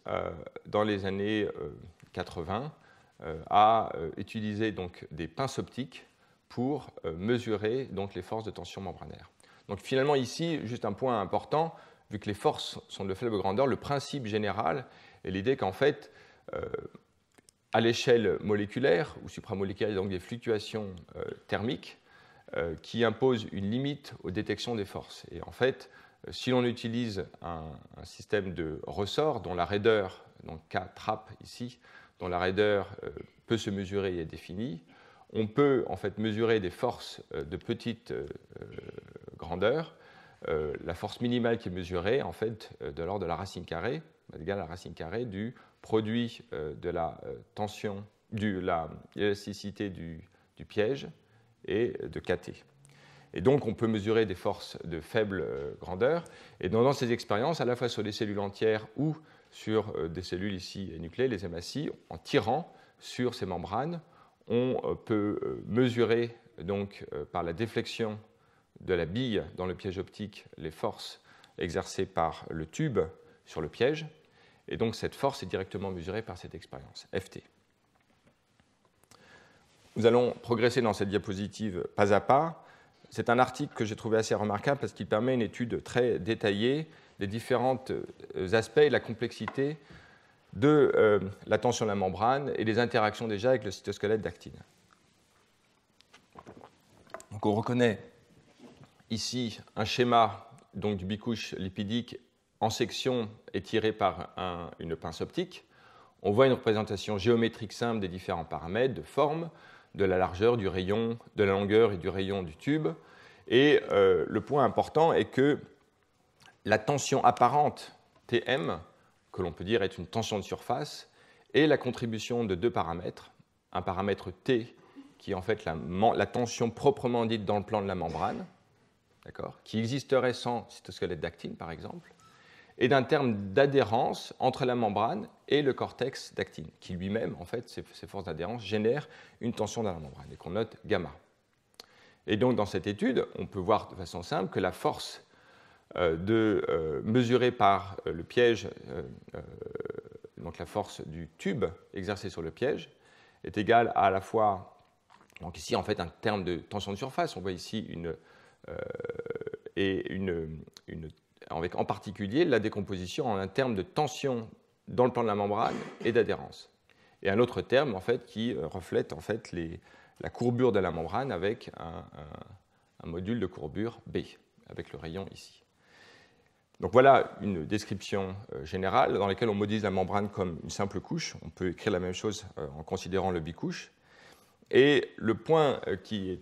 dans les années 80, a utilisé donc des pinces optiques pour euh, mesurer donc, les forces de tension membranaire. Donc finalement ici, juste un point important, vu que les forces sont de faible grandeur, le principe général est l'idée qu'en fait, euh, à l'échelle moléculaire ou supramoléculaire, il y a donc des fluctuations euh, thermiques qui imposent une limite aux détections des forces. Et en fait, si l'on utilise un, système de ressort dont la raideur, donc K trap ici, dont la raideur peut se mesurer et est définie, on peut en fait mesurer des forces euh, de petite euh, euh, grandeur. la force minimale qui est mesurée, en fait, de l'ordre de la racine carrée, la racine carrée du produit de la tension, de l'élasticité du, piège et de KT. Et donc, on peut mesurer des forces de faible grandeur. Et dans, ces expériences, à la fois sur des cellules entières ou sur des cellules ici nucléées, les MACI, en tirant sur ces membranes, on euh, peut euh, mesurer donc euh, par la déflexion de la bille dans le piège optique les forces exercées par le tube sur le piège. Et donc cette force est directement mesurée par cette expérience, FT. Nous allons progresser dans cette diapositive pas à pas. C'est un article que j'ai trouvé assez remarquable parce qu'il permet une étude très détaillée des différents aspects et la complexité de euh, la tension de la membrane et des interactions déjà avec le cytosquelette d'actine. on reconnaît ici un schéma donc, du bicouche lipidique en section étiré par une pince optique. On voit une représentation géométrique simple des différents paramètres, de forme, de la largeur du rayon, de la longueur et du rayon du tube. Et euh, le point important est que la tension apparente Tm que l'on peut dire est une tension de surface, et la contribution de deux paramètres, un paramètre T qui est en fait la, tension proprement dite dans le plan de la membrane, qui existerait sans cytosquelette d'actine par exemple, et d'un terme d'adhérence entre la membrane et le cortex d'actine, qui lui-même, en fait, ses, forces d'adhérence génèrent une tension dans la membrane, et qu'on note gamma. Et donc dans cette étude, on peut voir de façon simple que la force euh, de euh, mesurer par euh, le piège, donc la force du tube exercée sur le piège, est égale à, la fois, donc ici en fait un terme de tension de surface, on voit ici une, et une, en particulier la décomposition en un terme de tension dans le plan de la membrane et d'adhérence. Et un autre terme en fait qui reflète en fait la courbure de la membrane avec un module de courbure B, avec le rayon ici. Donc voilà une description euh, générale dans laquelle on modélise la membrane comme une simple couche. On peut écrire la même chose euh, en considérant le bicouche. Et le point euh, qui est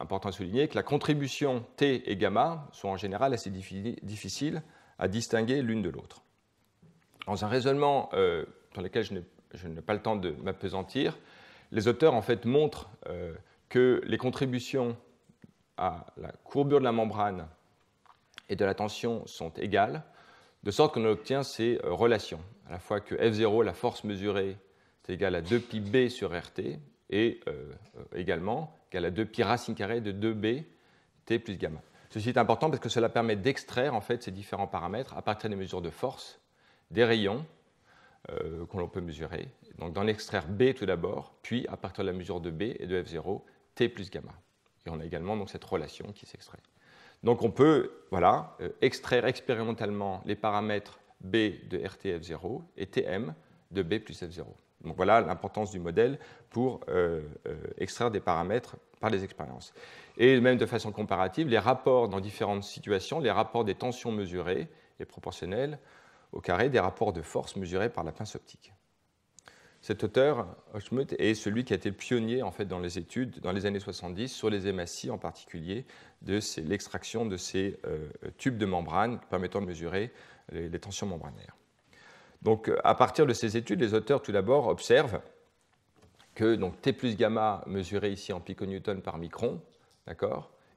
important à souligner est que la contribution T et gamma sont en général assez difficiles à distinguer l'une de l'autre. Dans un raisonnement dans lequel je n'ai pas le temps de m'apesantir, les auteurs en fait montrent que les contributions à la courbure de la membrane et de la tension sont égales, de sorte qu'on obtient ces euh, relations, à la fois que F0, la force mesurée, est égale à 2πb sur RT, et euh, euh, également qu'elle à 2π racine carrée de 2b t plus gamma. Ceci est important parce que cela permet d'extraire en fait ces différents paramètres à partir des mesures de force des rayons qu'on peut mesurer. Donc d'en extraire b tout d'abord, puis à partir de la mesure de b et de f0 t plus gamma. Et on a également donc cette relation qui s'extrait. Donc on peut voilà, euh, extraire expérimentalement les paramètres B de RTF0 et TM de B plus F0. Donc voilà l'importance du modèle pour euh, euh, extraire des paramètres par les expériences. Et même de façon comparative, les rapports dans différentes situations, les rapports des tensions mesurées et proportionnelles au carré des rapports de force mesurés par la pince optique. Cet auteur, Hochmuth, est celui qui a été pionnier en fait, dans les études, dans les années 70, sur les hématies en particulier, de l'extraction de ces euh, tubes de membrane permettant de mesurer les, tensions membranaires. Donc, à partir de ces études, les auteurs, tout d'abord, observent que donc, T plus gamma, mesuré ici en piconewton par micron,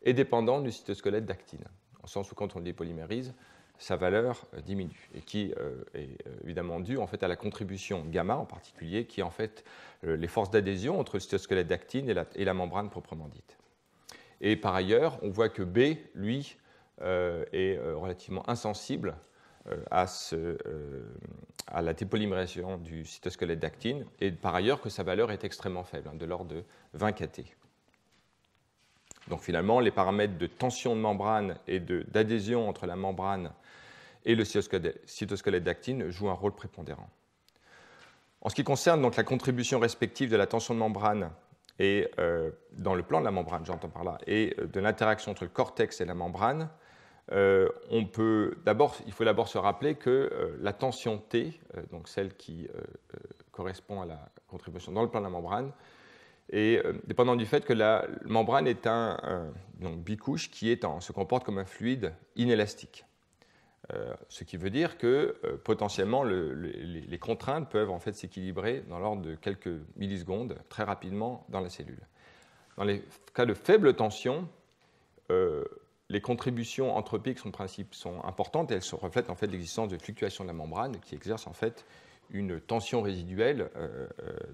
est dépendant du cytosquelette d'actine. En sens où, quand on le polymérise, sa valeur euh, diminue et qui euh, est euh, évidemment due en fait à la contribution gamma en particulier, qui est en fait les forces d'adhésion entre le cytosquelette d'actine et la, membrane proprement dite. Et par ailleurs, on voit que B, lui, est relativement insensible à, la dépolymération du cytosquelette d'actine, et par ailleurs que sa valeur est extrêmement faible, hein, de l'ordre de 20 kT. Donc finalement, les paramètres de tension de membrane et d'adhésion entre la membrane et le cytosquelette d'actine joue un rôle prépondérant. En ce qui concerne donc la contribution respective de la tension de membrane et euh, dans le plan de la membrane, j'entends par là, et euh, de l'interaction entre le cortex et la membrane, euh, on peut il faut d'abord se rappeler que la tension T, donc celle qui correspond à la contribution dans le plan de la membrane, est dépendant du fait que la membrane est un, donc, bicouche qui se comporte comme un fluide inélastique. Euh, ce qui veut dire que euh, potentiellement les contraintes peuvent en fait s'équilibrer dans l'ordre de quelques millisecondes très rapidement dans la cellule. Dans les cas de faible tension, euh, les contributions entropiques sont, principe, sont importantes et elles se reflètent en fait l'existence de fluctuations de la membrane qui exercent en fait une tension résiduelle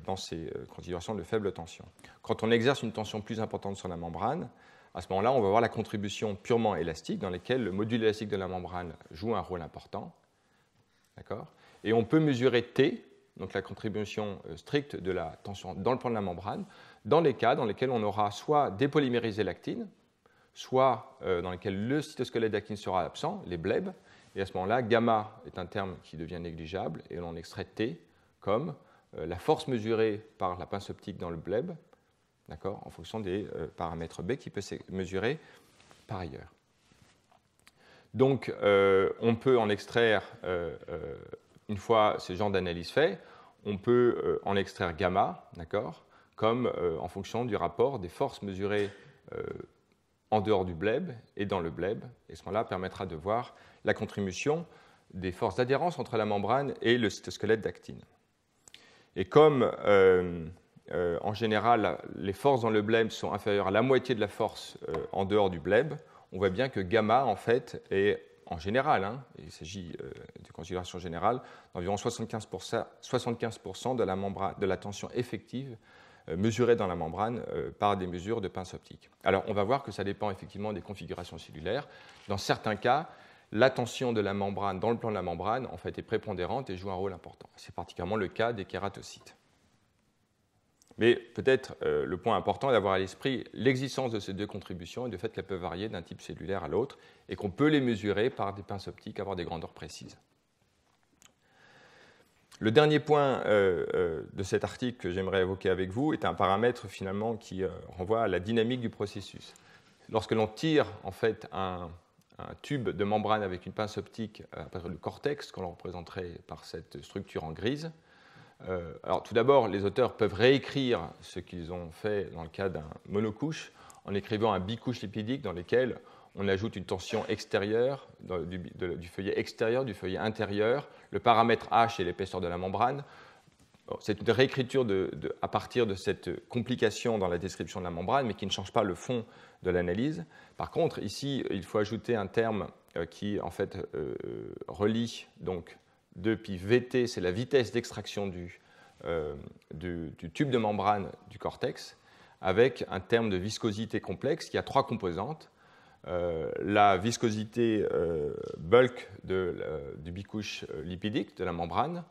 dans ces configurations de faible tension. Quand on exerce une tension plus importante sur la membrane, à ce moment-là, on va voir la contribution purement élastique dans laquelle le module élastique de la membrane joue un rôle important. D'accord Et on peut mesurer T, donc la contribution euh, stricte de la tension dans le plan de la membrane, dans les cas dans lesquels on aura soit dépolymérisé l'actine, soit euh, dans lesquels le cytosquelette d'actine sera absent, les blebs, et à ce moment-là, gamma est un terme qui devient négligeable et on extrait T comme euh, la force mesurée par la pince optique dans le bleb d'accord, en fonction des euh, paramètres B qui peut se mesurer par ailleurs. Donc, euh, on peut en extraire, euh, une fois ce genre d'analyse fait, on peut en extraire gamma, d'accord, comme en fonction du rapport des forces mesurées en dehors du bleb et dans le bleb, et ce moment-là permettra de voir la contribution des forces d'adhérence entre la membrane et le cytosquelette d'actine. Et comme euh, en général, les forces dans le bleb sont inférieures à la moitié de la force euh, en dehors du bleb, on voit bien que gamma, en fait, est en général, hein, il s'agit euh, de considérations générales. d'environ 75%, de, la de la tension effective mesurée dans la membrane par des mesures de pince optique. Alors, on va voir que ça dépend effectivement des configurations cellulaires. Dans certains cas, la tension de la membrane dans le plan de la membrane en fait est prépondérante et joue un rôle important. C'est particulièrement le cas des kératocytes. Mais peut-être euh, le point important est d'avoir à l'esprit l'existence de ces deux contributions et du fait qu'elles peuvent varier d'un type cellulaire à l'autre et qu'on peut les mesurer par des pinces optiques, avoir des grandeurs précises. Le dernier point euh, euh, de cet article que j'aimerais évoquer avec vous est un paramètre finalement qui renvoie à la dynamique du processus. Lorsque l'on tire en fait un, tube de membrane avec une pince optique à partir du cortex, qu'on représenterait par cette structure en grise, euh, alors tout d'abord, les auteurs peuvent réécrire ce qu'ils ont fait dans le cas d'un monocouche en écrivant un bicouche lipidique dans lequel on ajoute une tension extérieure du, feuillet extérieur, du feuillet intérieur, le paramètre H et l'épaisseur de la membrane. C'est une réécriture à partir de cette complication dans la description de la membrane, mais qui ne change pas le fond de l'analyse. Par contre, ici, il faut ajouter un terme euh, qui, en fait, euh, relie donc depuis vt, c'est la vitesse d'extraction euh, du, tube de membrane du cortex, avec un terme de viscosité complexe qui a trois composantes. Euh, la viscosité euh, bulk du bicouche lipidique de la membrane,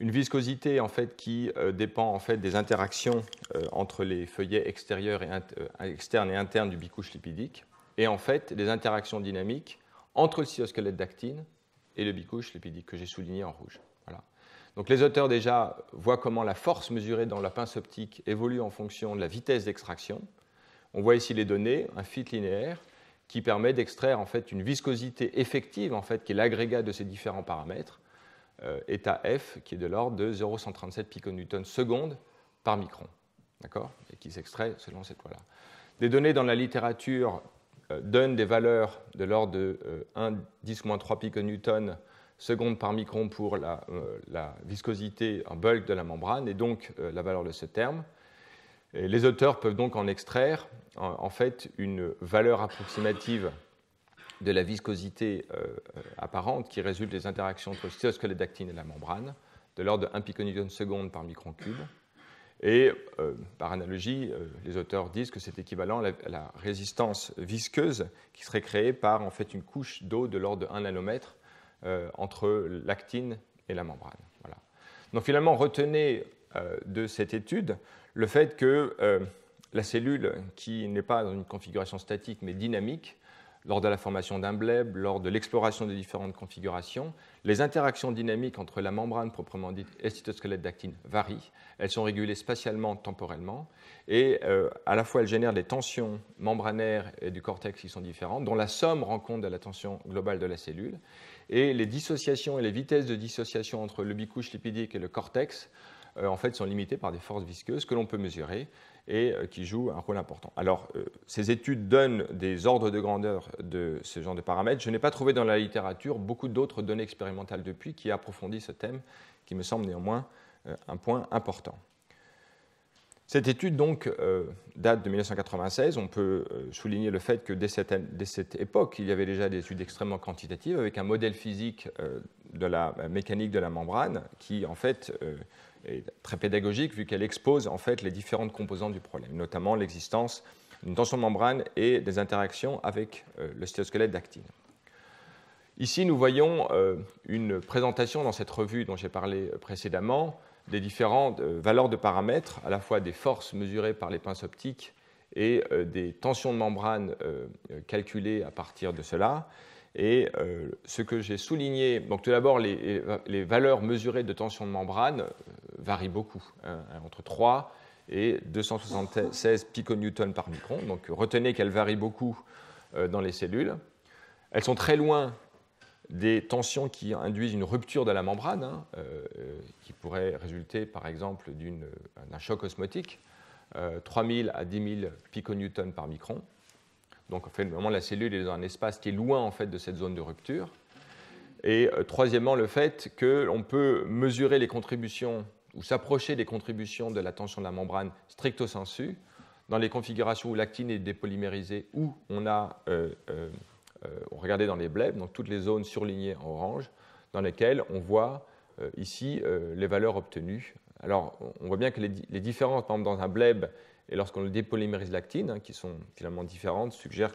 une viscosité en fait qui dépend en fait des interactions entre les feuillets et externes et internes du bicouche lipidique, et en fait des interactions dynamiques entre le cytosquelette d'actine et le bicouche, l'épidique que j'ai souligné en rouge. Voilà. Donc les auteurs déjà voient comment la force mesurée dans la pince optique évolue en fonction de la vitesse d'extraction. On voit ici les données, un fit linéaire qui permet d'extraire en fait une viscosité effective en fait qui est l'agrégat de ces différents paramètres, euh, état F qui est de l'ordre de 0,137 piconewton seconde par micron, d'accord, et qui s'extrait selon cette loi-là. Des données dans la littérature euh, donne des valeurs de l'ordre de 1, euh, 10-3 newton seconde par micron pour euh, la, viscosité en bulk de la membrane et donc la valeur de ce terme. les auteurs peuvent donc en extraire en, fait une valeur approximative de la viscosité apparente qui résulte des interactions entre le cytosquelette d'actine et la membrane, de l'ordre de 1 pico-newton seconde par micron cube. Et euh, par analogie, euh, les auteurs disent que c'est équivalent à la, résistance visqueuse qui serait créée par en fait une couche d'eau de l'ordre de 1 nanomètre euh, entre l'actine et la membrane. Donc finalement, retenez de cette étude le fait que la cellule qui n'est pas dans une configuration statique mais dynamique lors de la formation d'un bleb, lors de l'exploration de différentes configurations. Les interactions dynamiques entre la membrane proprement dite et le cytosquelette d'actine varient. Elles sont régulées spatialement, temporellement, et euh, à la fois elles génèrent des tensions membranaires et du cortex qui sont différentes, dont la somme rend compte de la tension globale de la cellule. Et les dissociations et les vitesses de dissociation entre le bicouche lipidique et le cortex euh, en fait, sont limitées par des forces visqueuses que l'on peut mesurer et euh, qui jouent un rôle important. Alors, euh, ces études donnent des ordres de grandeur de ce genre de paramètres. Je n'ai pas trouvé dans la littérature beaucoup d'autres données expérimentales depuis qui approfondissent ce thème, qui me semble néanmoins un point important. Cette étude donc date de 1996. On peut souligner le fait que dès cette, dès cette, époque, il y avait déjà des études extrêmement quantitatives avec un modèle physique de la mécanique de la membrane qui en fait est très pédagogique vu qu'elle expose en fait les différentes composantes du problème, notamment l'existence d'une tension de membrane et des interactions avec euh, le cytosquelette d'actine. Ici, nous voyons euh, une présentation dans cette revue dont j'ai parlé euh, précédemment des différentes valeurs de paramètres, à la fois des forces mesurées par les pinces optiques et des tensions de membrane calculées à partir de cela. Et ce que j'ai souligné, donc tout d'abord les, les, valeurs mesurées de tension de membrane, varie beaucoup, hein, entre 3 et 276 piconewtons par micron. Donc retenez qu'elles varient beaucoup euh, dans les cellules. Elles sont très loin des tensions qui induisent une rupture de la membrane, hein, euh, euh, qui pourrait résulter par exemple d'un choc osmotique, 3000 à 10 000 piconewtons par micron. Donc en fait, moment, la cellule est dans un espace qui est loin en fait de cette zone de rupture. Et troisièmement, le fait qu'on peut mesurer les contributions ou s'approcher des contributions de la tension de la membrane stricto sensu, dans les configurations où l'actine est dépolymérisée, où on a, euh, euh, euh regardez dans les blebs, donc toutes les zones surlignées en orange, dans lesquelles on voit euh, ici les valeurs obtenues. Alors, on voit bien que les, différences, par exemple, dans un bleb et lorsqu'on dépolymérise l'actine, hein, qui sont finalement différentes, suggèrent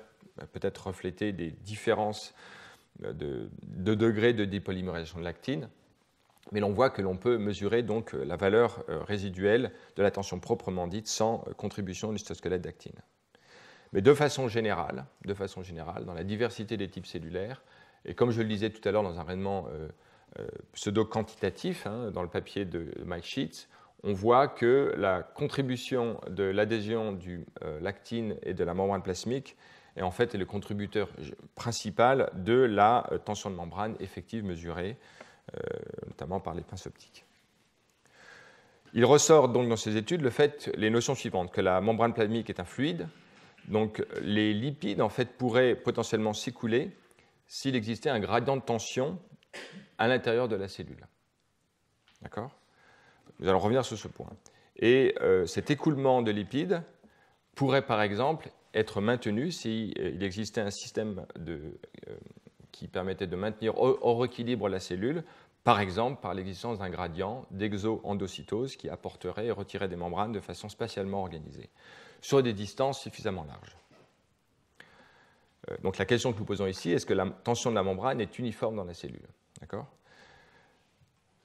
peut-être refléter des différences de, de degrés de dépolymérisation de l'actine mais l'on voit que l'on peut mesurer donc euh, la valeur euh, résiduelle de la tension proprement dite sans euh, contribution de squelette d'actine. Mais de façon, générale, de façon générale, dans la diversité des types cellulaires, et comme je le disais tout à l'heure dans un règlement pseudo-quantitatif, hein, dans le papier de Mike Sheets, on voit que la contribution de l'adhésion du lactine et de la membrane plasmique est en fait le contributeur principal de la tension de membrane effective mesurée euh, notamment par les pinces optiques. Il ressort donc dans ces études le fait, les notions suivantes, que la membrane plasmique est un fluide, donc les lipides en fait pourraient potentiellement s'écouler s'il existait un gradient de tension à l'intérieur de la cellule. D'accord Nous allons revenir sur ce point. Et euh, cet écoulement de lipides pourrait par exemple être maintenu s'il si, euh, existait un système de, qui permettait de maintenir au, équilibre la cellule, par exemple par l'existence d'un gradient d'exo-endocytose qui apporterait et retirait des membranes de façon spatialement organisée, sur des distances suffisamment larges. Euh, donc la question que nous posons ici, est-ce que la tension de la membrane est uniforme dans la cellule D'accord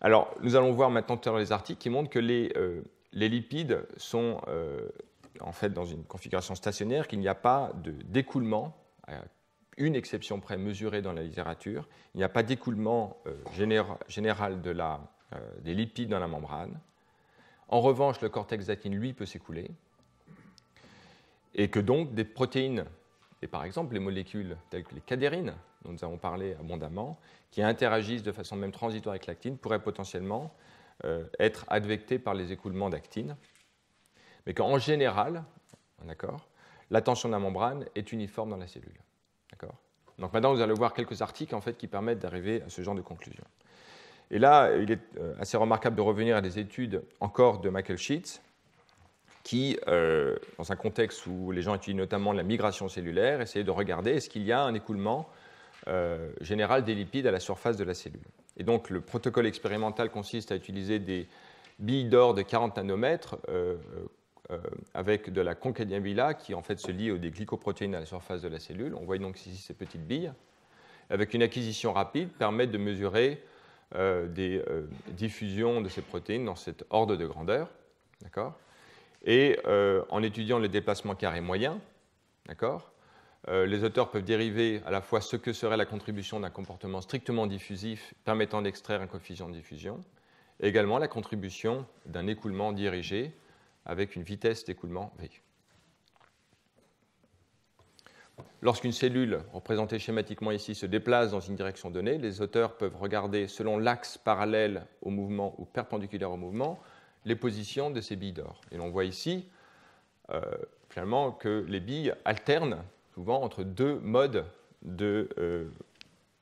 Alors nous allons voir maintenant dans les articles qui montrent que les, euh, lipides sont euh, en fait dans une configuration stationnaire, qu'il n'y a pas de d'écoulement une exception près mesurée dans la littérature. Il n'y a pas d'écoulement euh, général, de la, euh, des lipides dans la membrane. En revanche, le cortex d'actine, lui, peut s'écouler. Et que donc des protéines, et par exemple les molécules telles que les cadérines, dont nous avons parlé abondamment, qui interagissent de façon même transitoire avec l'actine, pourraient potentiellement euh, être advectées par les écoulements d'actine. Mais qu'en général, la tension de la membrane est uniforme dans la cellule. Donc maintenant, vous allez voir quelques articles en fait, qui permettent d'arriver à ce genre de conclusion. Et là, il est euh, assez remarquable de revenir à des études encore de Michael Sheets, qui, euh, dans un contexte où les gens étudient notamment la migration cellulaire, essayaient de regarder est-ce qu'il y a un écoulement euh, général des lipides à la surface de la cellule. Et donc, le protocole expérimental consiste à utiliser des billes d'or de 40 nanomètres euh, avec de la villa qui en fait se lie aux des glycoprotéines à la surface de la cellule. On voit donc ici ces petites billes. Avec une acquisition rapide, permettent de mesurer euh, des euh, diffusions de ces protéines dans cette ordre de grandeur. D'accord Et en étudiant le déplacement carré moyen, d'accord les auteurs peuvent dériver à la fois ce que serait la contribution d'un comportement strictement diffusif permettant d'extraire un coefficient de diffusion, et également la contribution d'un écoulement dirigé avec une vitesse d'écoulement V. Lorsqu'une cellule, représentée schématiquement ici, se déplace dans une direction donnée, les auteurs peuvent regarder, selon l'axe parallèle au mouvement ou perpendiculaire au mouvement, les positions de ces billes d'or. Et l'on voit ici, euh, finalement, que les billes alternent souvent entre deux modes de euh,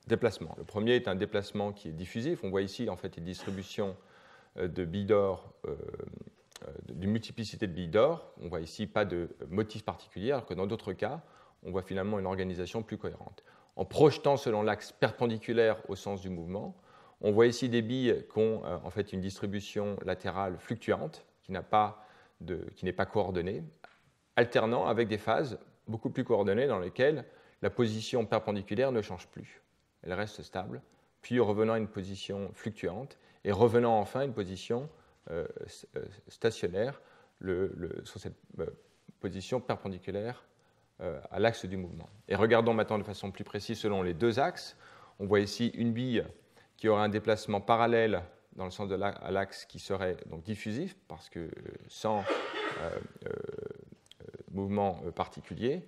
déplacement. Le premier est un déplacement qui est diffusif. On voit ici, en fait, une distribution euh, de billes d'or euh, d'une multiplicité de billes d'or. On voit ici pas de motif particulier, alors que dans d'autres cas, on voit finalement une organisation plus cohérente. En projetant selon l'axe perpendiculaire au sens du mouvement, on voit ici des billes qui ont euh, en fait une distribution latérale fluctuante, qui n'est pas, pas coordonnée, alternant avec des phases beaucoup plus coordonnées dans lesquelles la position perpendiculaire ne change plus. Elle reste stable, puis revenant à une position fluctuante, et revenant enfin à une position euh, euh, stationnaire le, sur cette euh, position perpendiculaire à l'axe du mouvement. Et regardons maintenant de façon plus précise selon les deux axes. On voit ici une bille qui aurait un déplacement parallèle dans le sens de l'axe qui serait donc diffusif, parce que sans mouvement particulier,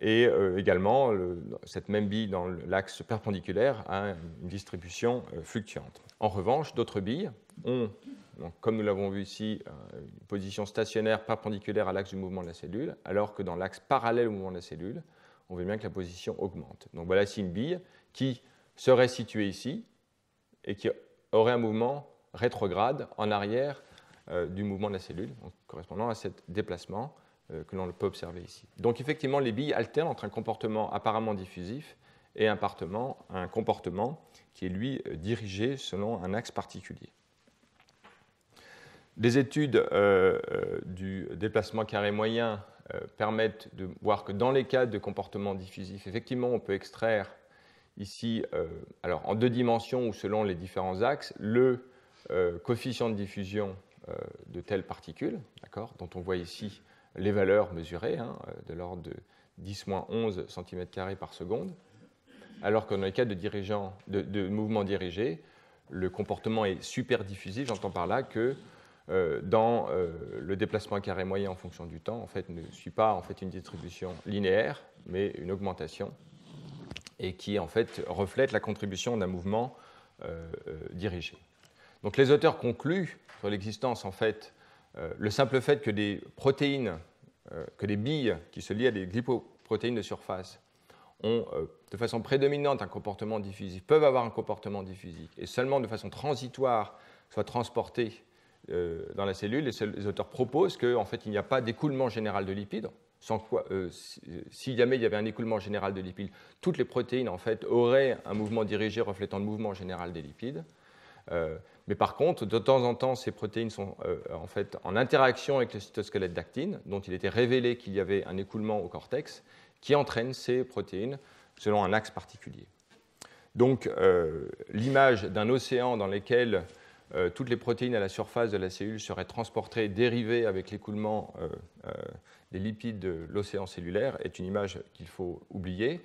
et également cette même bille dans l'axe perpendiculaire a une distribution fluctuante. En revanche, d'autres billes, ont, comme nous l'avons vu ici, euh, une position stationnaire perpendiculaire à l'axe du mouvement de la cellule, alors que dans l'axe parallèle au mouvement de la cellule, on voit bien que la position augmente. Donc voilà ici une bille qui serait située ici et qui aurait un mouvement rétrograde en arrière euh, du mouvement de la cellule, correspondant à ce déplacement euh, que l'on peut observer ici. Donc effectivement, les billes alternent entre un comportement apparemment diffusif et un, un comportement qui est lui dirigé selon un axe particulier. Les études euh, euh, du déplacement carré moyen euh, permettent de voir que dans les cas de comportement diffusif, effectivement, on peut extraire ici, alors en deux dimensions ou selon les différents axes, le coefficient de diffusion de telles particules, dont on voit ici les valeurs mesurées, hein, de l'ordre de 10-11 cm par seconde, alors que dans les cas de, mouvement de le comportement est super diffusif, j'entends par là que euh, dans euh, le déplacement carré moyen en fonction du temps, en fait, ne suit pas en fait, une distribution linéaire, mais une augmentation, et qui en fait reflète la contribution d'un mouvement euh, dirigé. Donc les auteurs concluent sur l'existence, en fait, le simple fait que des protéines, que des billes qui se lient à des glycoprotéines de surface ont de façon prédominante un comportement diffusif, peuvent avoir un comportement diffusif, et seulement de façon transitoire soient transportées euh, dans la cellule, les, les auteurs proposent qu'en en fait, il n'y a pas d'écoulement général de lipides, sans quoi, euh, jamais il y avait un écoulement général de lipides, toutes les protéines en fait auraient un mouvement dirigé reflétant le mouvement général des lipides. Euh, mais par contre, de temps en temps, ces protéines sont en fait en interaction avec le cytosquelette d'actine, dont il était révélé qu'il y avait un écoulement au cortex, qui entraîne ces protéines selon un axe particulier. Donc, l'image d'un océan dans lequel euh, toutes les protéines à la surface de la cellule seraient transportées, dérivées avec l'écoulement euh, euh, des lipides de l'océan cellulaire, est une image qu'il faut oublier.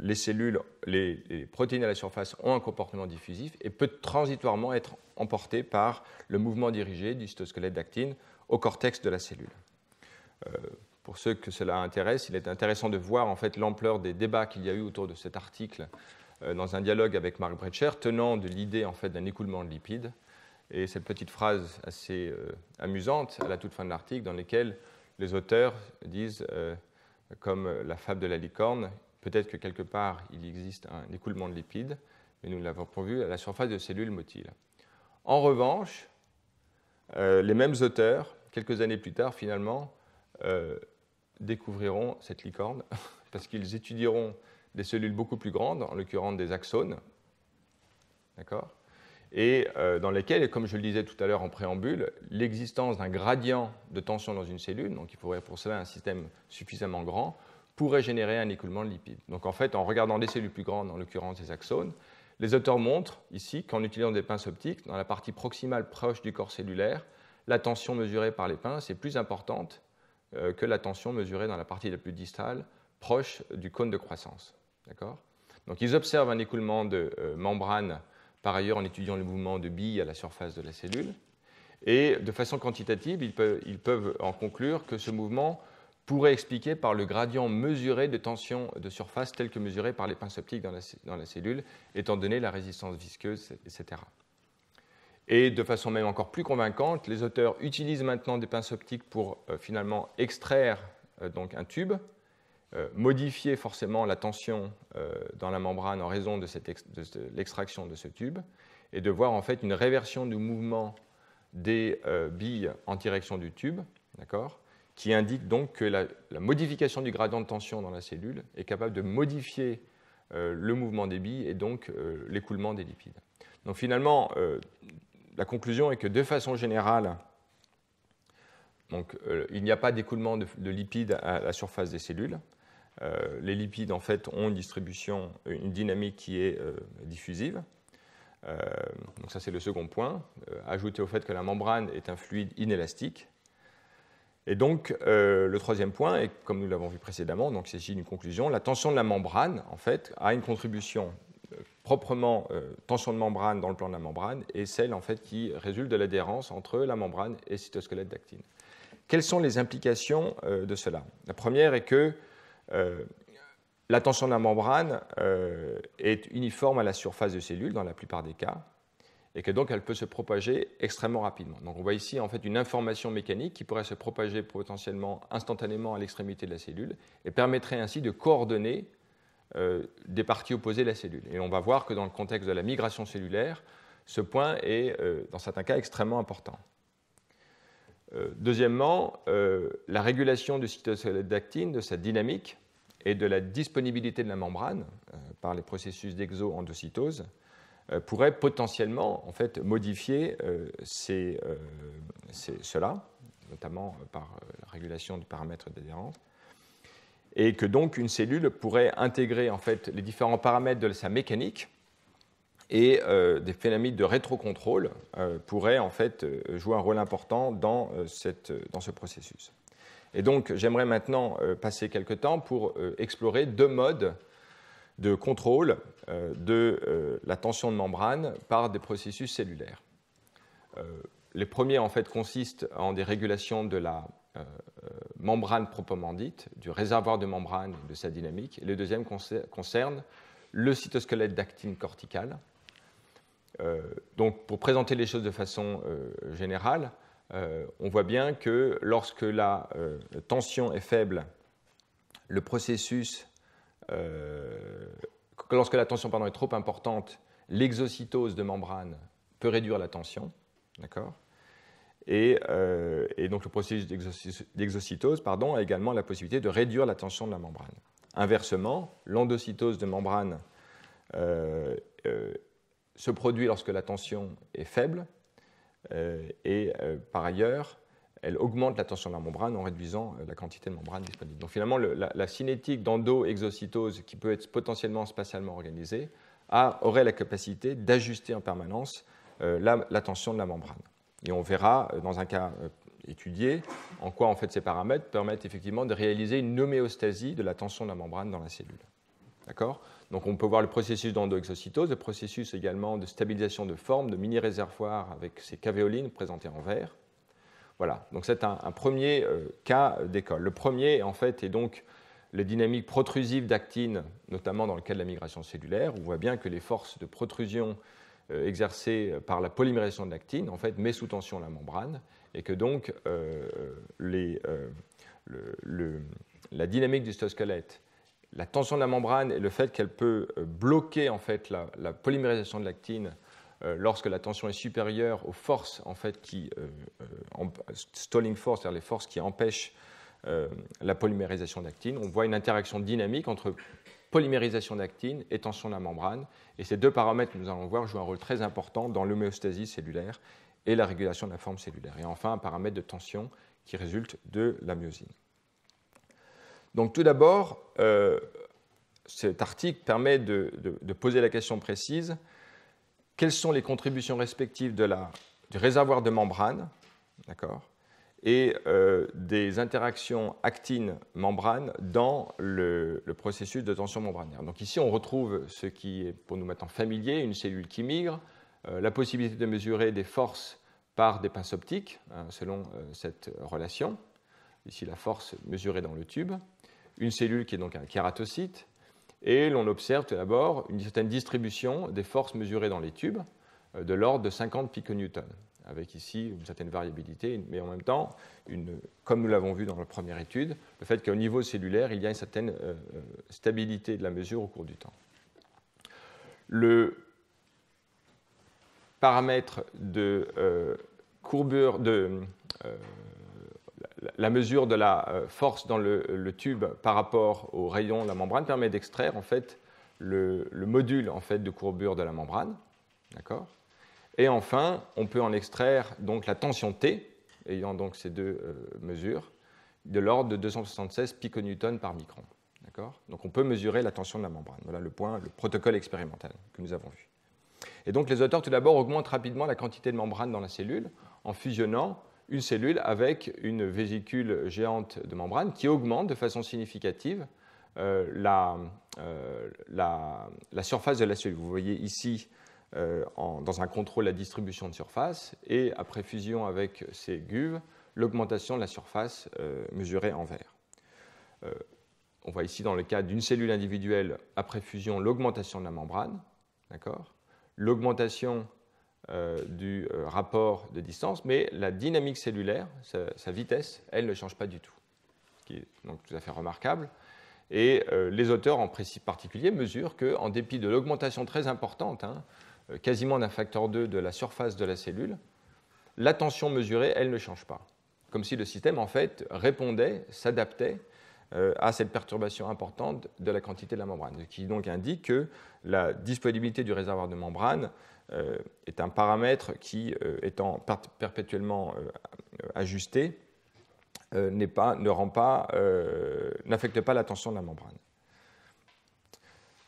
les cellules, les, protéines à la surface ont un comportement diffusif et peut transitoirement être emportées par le mouvement dirigé du cytosquelette d'actine au cortex de la cellule pour ceux que cela intéresse, il est intéressant de voir en fait l'ampleur des débats qu'il y a eu autour de cet article euh, dans un dialogue avec Marc Brecher, tenant de l'idée en fait d'un écoulement de lipides. Et cette petite phrase assez euh, amusante à la toute fin de l'article, dans laquelle les auteurs disent, euh, comme la fable de la licorne, peut-être que quelque part il existe un écoulement de lipides, mais nous l'avons prévu à la surface de cellules motiles. En revanche, les mêmes auteurs, quelques années plus tard, finalement, découvriront cette licorne parce qu'ils étudieront des cellules beaucoup plus grandes, en l'occurrence des axones, et euh, dans lesquelles, comme je le disais tout à l'heure en préambule, l'existence d'un gradient de tension dans une cellule, donc il faudrait pour cela un système suffisamment grand, pourrait générer un écoulement de lipides. Donc en fait, en regardant des cellules plus grandes, en l'occurrence des axones, les auteurs montrent ici qu'en utilisant des pinces optiques, dans la partie proximale proche du corps cellulaire, la tension mesurée par les pinces est plus importante euh, que la tension mesurée dans la partie la plus distale, proche du cône de croissance. Donc ils observent un écoulement de euh, membrane, par ailleurs en étudiant le mouvement de billes à la surface de la cellule. Et de façon quantitative, ils peuvent, en conclure que ce mouvement pourrait expliquer par le gradient mesuré de tension de surface tel que mesuré par les pinces optiques dans la, cellule, étant donné la résistance visqueuse, etc. Et de façon même encore plus convaincante, les auteurs utilisent maintenant des pinces optiques pour euh, finalement extraire euh, donc un tube euh, modifier forcément la tension euh, dans la membrane en raison de, l'extraction de ce tube et de voir en fait une réversion du mouvement des euh, billes en direction du tube, qui indique donc que la, modification du gradient de tension dans la cellule est capable de modifier le mouvement des billes et donc l'écoulement des lipides. Donc finalement, la conclusion est que de façon générale, il n'y a pas d'écoulement de, lipides à la surface des cellules. Euh, les lipides en fait ont une distribution, euh, une dynamique qui est euh, diffusive. donc ça c'est le second point. ajouté au fait que la membrane est un fluide inélastique. Et donc le troisième point, et comme nous l'avons vu précédemment, donc c'est ici une conclusion, la tension de la membrane en fait a une contribution proprement tension de membrane dans le plan de la membrane et celle en fait qui résulte de l'adhérence entre la membrane et cytosquelette d'actine. Quelles sont les implications de cela La première est que euh, la tension de la membrane euh, est uniforme à la surface de cellules dans la plupart des cas et que donc elle peut se propager extrêmement rapidement. Donc on voit ici en fait une information mécanique qui pourrait se propager potentiellement instantanément à l'extrémité de la cellule et permettrait ainsi de coordonner euh, des parties opposées de la cellule. Et on va voir que dans le contexte de la migration cellulaire, ce point est dans certains cas extrêmement important. Euh, deuxièmement, euh, la régulation du d'actine, de sa dynamique et de la disponibilité de la membrane euh, par les processus d'exo-endocytose pourrait potentiellement en fait, modifier ces, cela, notamment par la régulation du paramètre d'adhérence et que donc une cellule pourrait intégrer en fait les différents paramètres de sa mécanique et euh, des phénomènes de rétrocontrôle euh, pourraient en fait euh, jouer un rôle important dans, ce processus. Et donc j'aimerais maintenant passer quelques temps pour explorer deux modes de contrôle de la tension de membrane par des processus cellulaires. les premiers en fait consistent en des régulations de la membrane proprement du réservoir de membrane de sa dynamique. Et le deuxième concerne le cytosquelette d'actine corticale, euh, donc, pour présenter les choses de façon euh, générale, euh, on voit bien que lorsque la tension est faible, le processus, lorsque la tension est trop importante, l'exocytose de membrane peut réduire la tension, d'accord et, donc le processus d'exocytose a également la possibilité de réduire la tension de la membrane. Inversement, l'endocytose de membrane euh, se produit lorsque la tension est faible euh, et euh, par ailleurs, elle augmente la tension de la membrane en réduisant euh, la quantité de membrane disponible. Donc finalement, la, cinétique d'endo-exocytose qui peut être potentiellement spatialement organisée a, aurait la capacité d'ajuster en permanence la, la, tension de la membrane. Et on verra dans un cas étudié en quoi en fait ces paramètres permettent effectivement de réaliser une homéostasie de la tension de la membrane dans la cellule. D'accord Donc on peut voir le processus d'endoexocytose, le processus également de stabilisation de forme, de mini-réservoir avec ces caveolines présentées en vert. Voilà, donc c'est un, premier euh, cas d'école. Le premier, en fait, est donc les dynamique protrusive d'actine, notamment dans le cas de la migration cellulaire. On voit bien que les forces de protrusion euh, exercées par la polymérisation de l'actine, en fait, met sous tension la membrane et que donc euh, les, la dynamique du cytosquelette la tension de la membrane et le fait qu'elle peut euh, bloquer en fait la, polymérisation de l'actine euh, lorsque la tension est supérieure aux forces en fait qui euh, stalling force, cest les forces qui empêchent la polymérisation d'actine, on voit une interaction dynamique entre polymérisation d'actine et tension de la membrane. Et ces deux paramètres, nous allons voir, jouent un rôle très important dans l'homéostasie cellulaire et la régulation de la forme cellulaire. Et enfin, un paramètre de tension qui résulte de la myosine. Donc tout d'abord, euh, cet article permet de, poser la question précise, quelles sont les contributions respectives de la, du réservoir de membrane et euh, des interactions actine-membrane dans le, processus de tension membranaire. Donc ici, on retrouve ce qui est pour nous maintenant familier, une cellule qui migre, euh, la possibilité de mesurer des forces par des pinces optiques, hein, selon cette relation. Ici, la force mesurée dans le tube une cellule qui est donc un kératocyte, et l'on observe tout d'abord une certaine distribution des forces mesurées dans les tubes, euh, de l'ordre de 50 piconewtons, avec ici une certaine variabilité, mais en même temps, une, comme nous l'avons vu dans la première étude, le fait qu'au niveau cellulaire, il y a une certaine euh, euh, stabilité de la mesure au cours du temps. Le paramètre de courbure de, la mesure de la euh, force dans le, tube par rapport au rayon de la membrane permet d'extraire en fait le, module en fait de courbure de la membrane, Et enfin, on peut en extraire donc la tension T, ayant donc ces deux euh, mesures, de l'ordre de 276 piconewtons par micron. Donc on peut mesurer la tension de la membrane. Voilà le point, le protocole expérimental que nous avons vu. Et donc les auteurs tout d'abord augmentent rapidement la quantité de membrane dans la cellule en fusionnant une cellule avec une vésicule géante de membrane qui augmente de façon significative euh, euh, la, surface de la cellule. Vous voyez ici, euh, dans un contrôle, la distribution de surface et après fusion avec ces guves, l'augmentation de la surface mesurée en vert. on voit ici, dans le cas d'une cellule individuelle, après fusion, l'augmentation de la membrane, l'augmentation euh, du euh, rapport de distance, mais la dynamique cellulaire, sa, vitesse, elle ne change pas du tout, ce qui est donc tout à fait remarquable. Et euh, les auteurs en précis particulier mesurent qu'en dépit de l'augmentation très importante, hein, quasiment d'un facteur 2 de la surface de la cellule, la tension mesurée, elle ne change pas. Comme si le système, en fait, répondait, s'adaptait euh, à cette perturbation importante de la quantité de la membrane, ce qui donc indique que la disponibilité du réservoir de membrane euh, est un paramètre qui, étant perpétuellement ajusté, n'affecte pas la tension de la membrane.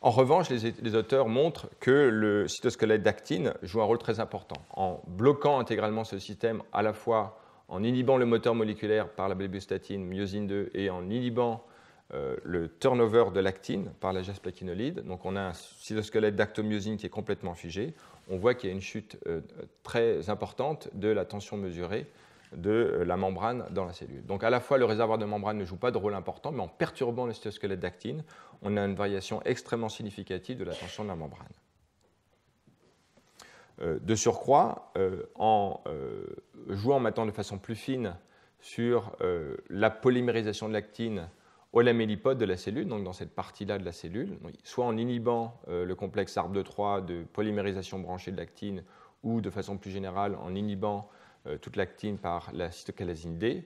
En revanche, les, les, auteurs montrent que le cytosquelette d'actine joue un rôle très important. En bloquant intégralement ce système à la fois en inhibant le moteur moléculaire par la blébustatine, myosine 2, et en inhibant euh, le turnover de l'actine par la jasplaquinolide. Donc on a un cytosquelette d'actomyosine qui est complètement figé. On voit qu'il y a une chute euh, très importante de la tension mesurée de euh, la membrane dans la cellule. Donc à la fois le réservoir de membrane ne joue pas de rôle important, mais en perturbant le cytosquelette d'actine, on a une variation extrêmement significative de la tension de la membrane. Euh, de surcroît, euh, en euh, jouant maintenant de façon plus fine sur la polymérisation de l'actine au lamellipode de la cellule, donc dans cette partie-là de la cellule, soit en inhibant le complexe ARB2-3 de polymérisation branchée de l'actine, ou de façon plus générale en inhibant toute l'actine par la cytokalazine D,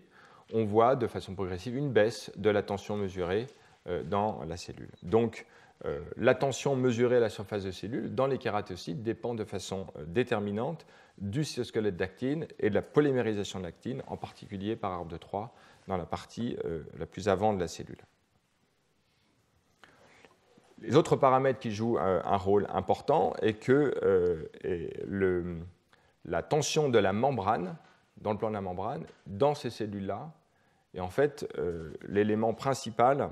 on voit de façon progressive une baisse de la tension mesurée dans la cellule. Donc, euh, la tension mesurée à la surface de cellules dans les kératocytes dépend de façon euh, déterminante du cytosquelette d'actine et de la polymérisation de l'actine, en particulier par arbre de 3 dans la partie euh, la plus avant de la cellule. Les autres paramètres qui jouent un rôle important est que la tension de la membrane, dans le plan de la membrane, dans ces cellules-là, est en fait l'élément principal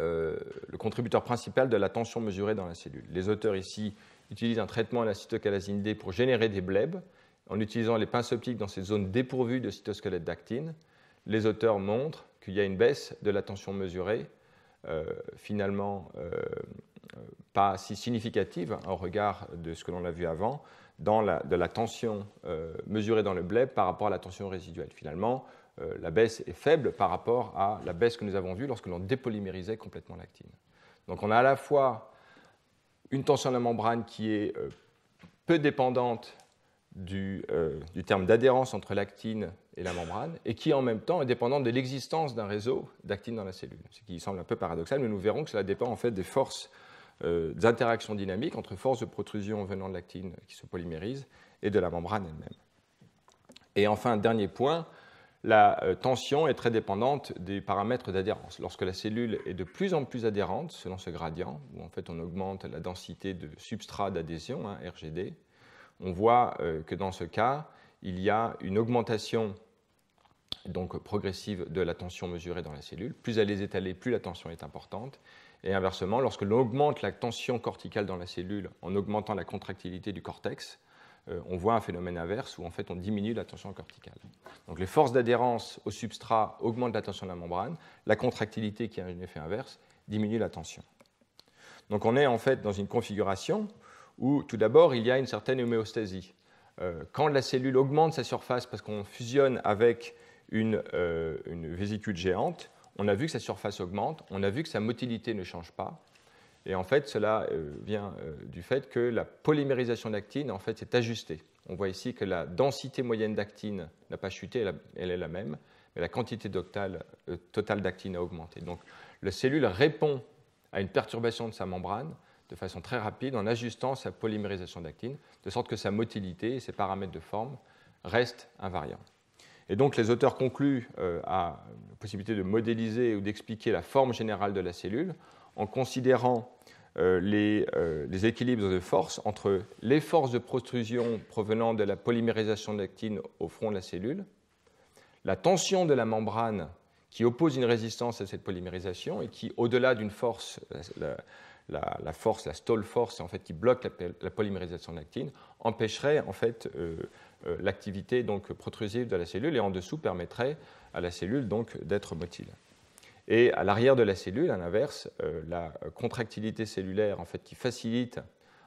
euh, le contributeur principal de la tension mesurée dans la cellule. Les auteurs ici utilisent un traitement à la cytokalazine D pour générer des blebs en utilisant les pinces optiques dans ces zones dépourvues de cytosquelette d'actine. Les auteurs montrent qu'il y a une baisse de la tension mesurée, euh, finalement euh, pas si significative au regard de ce que l'on a vu avant, dans de la tension mesurée dans le bleb par rapport à la tension résiduelle. Finalement, euh, la baisse est faible par rapport à la baisse que nous avons vue lorsque l'on dépolymérisait complètement l'actine. Donc on a à la fois une tension de la membrane qui est euh, peu dépendante euh, du, terme d'adhérence entre l'actine et la membrane, et qui en même temps est dépendante de l'existence d'un réseau d'actine dans la cellule. Ce qui semble un peu paradoxal, mais nous verrons que cela dépend en fait des forces, d'interaction des dynamiques entre forces de protrusion venant de l'actine qui se polymérise et de la membrane elle-même. Et enfin, dernier point, la euh, tension est très dépendante des paramètres d'adhérence. Lorsque la cellule est de plus en plus adhérente, selon ce gradient, où en fait on augmente la densité de substrat d'adhésion, hein, RGD, on voit euh, que dans ce cas, il y a une augmentation donc progressive de la tension mesurée dans la cellule. Plus elle est étalée, plus la tension est importante. Et inversement, lorsque l'on augmente la tension corticale dans la cellule en augmentant la contractilité du cortex, euh, on voit un phénomène inverse où en fait on diminue la tension corticale. Donc les forces d'adhérence au substrat augmentent la tension de la membrane, la contractilité qui a un effet inverse diminue la tension. Donc on est en fait dans une configuration où tout d'abord il y a une certaine homéostasie. Euh, quand la cellule augmente sa surface parce qu'on fusionne avec une, euh, une, vésicule géante, on a vu que sa surface augmente, on a vu que sa motilité ne change pas, et en fait, cela euh, vient euh, du fait que la polymérisation d'actine en fait, s'est ajustée. On voit ici que la densité moyenne d'actine n'a pas chuté, elle est la même, mais la quantité euh, totale d'actine a augmenté. Donc, la cellule répond à une perturbation de sa membrane de façon très rapide en ajustant sa polymérisation d'actine, de sorte que sa motilité et ses paramètres de forme restent invariants. Et donc les auteurs concluent à la possibilité de modéliser ou d'expliquer la forme générale de la cellule en considérant euh, euh, les, équilibres de force entre les forces de protrusion provenant de la polymérisation de l'actine au front de la cellule, la tension de la membrane qui oppose une résistance à cette polymérisation et qui, au-delà d'une force, la, force, la stall force, en fait, qui bloque la, polymérisation de l'actine, empêcherait en fait euh, l'activité donc protrusive de la cellule et en dessous permettrait à la cellule donc d'être motile. Et à l'arrière de la cellule, à l'inverse, euh, la contractilité cellulaire qui facilite,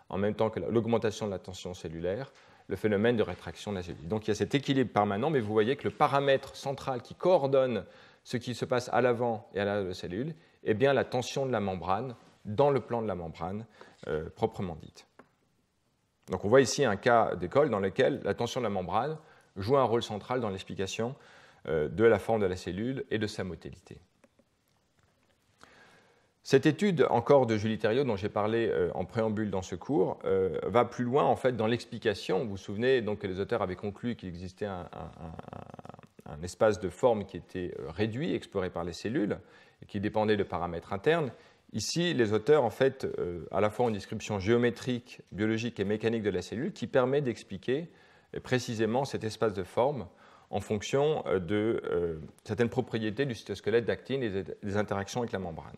en même temps que l'augmentation de la tension cellulaire, le phénomène de rétraction de la cellule. Donc il y a cet équilibre permanent, mais vous voyez que le paramètre central qui coordonne ce qui se passe à l'avant et à l'arrière de la cellule est eh bien la tension de la membrane dans le plan de la membrane euh, proprement dite. Donc on voit ici un cas d'école dans lequel la tension de la membrane joue un rôle central dans l'explication euh, de la forme de la cellule et de sa motilité. Cette étude, encore de Julie Thériault, dont j'ai parlé euh, en préambule dans ce cours, euh, va plus loin en fait dans l'explication. Vous vous souvenez donc que les auteurs avaient conclu qu'il existait un, espace de forme qui était euh, réduit, exploré par les cellules, et qui dépendait de paramètres internes. Ici, les auteurs en fait à la fois une description géométrique, biologique et mécanique de la cellule qui permet d'expliquer précisément cet espace de forme en fonction de certaines propriétés du cytosquelette d'actine et des interactions avec la membrane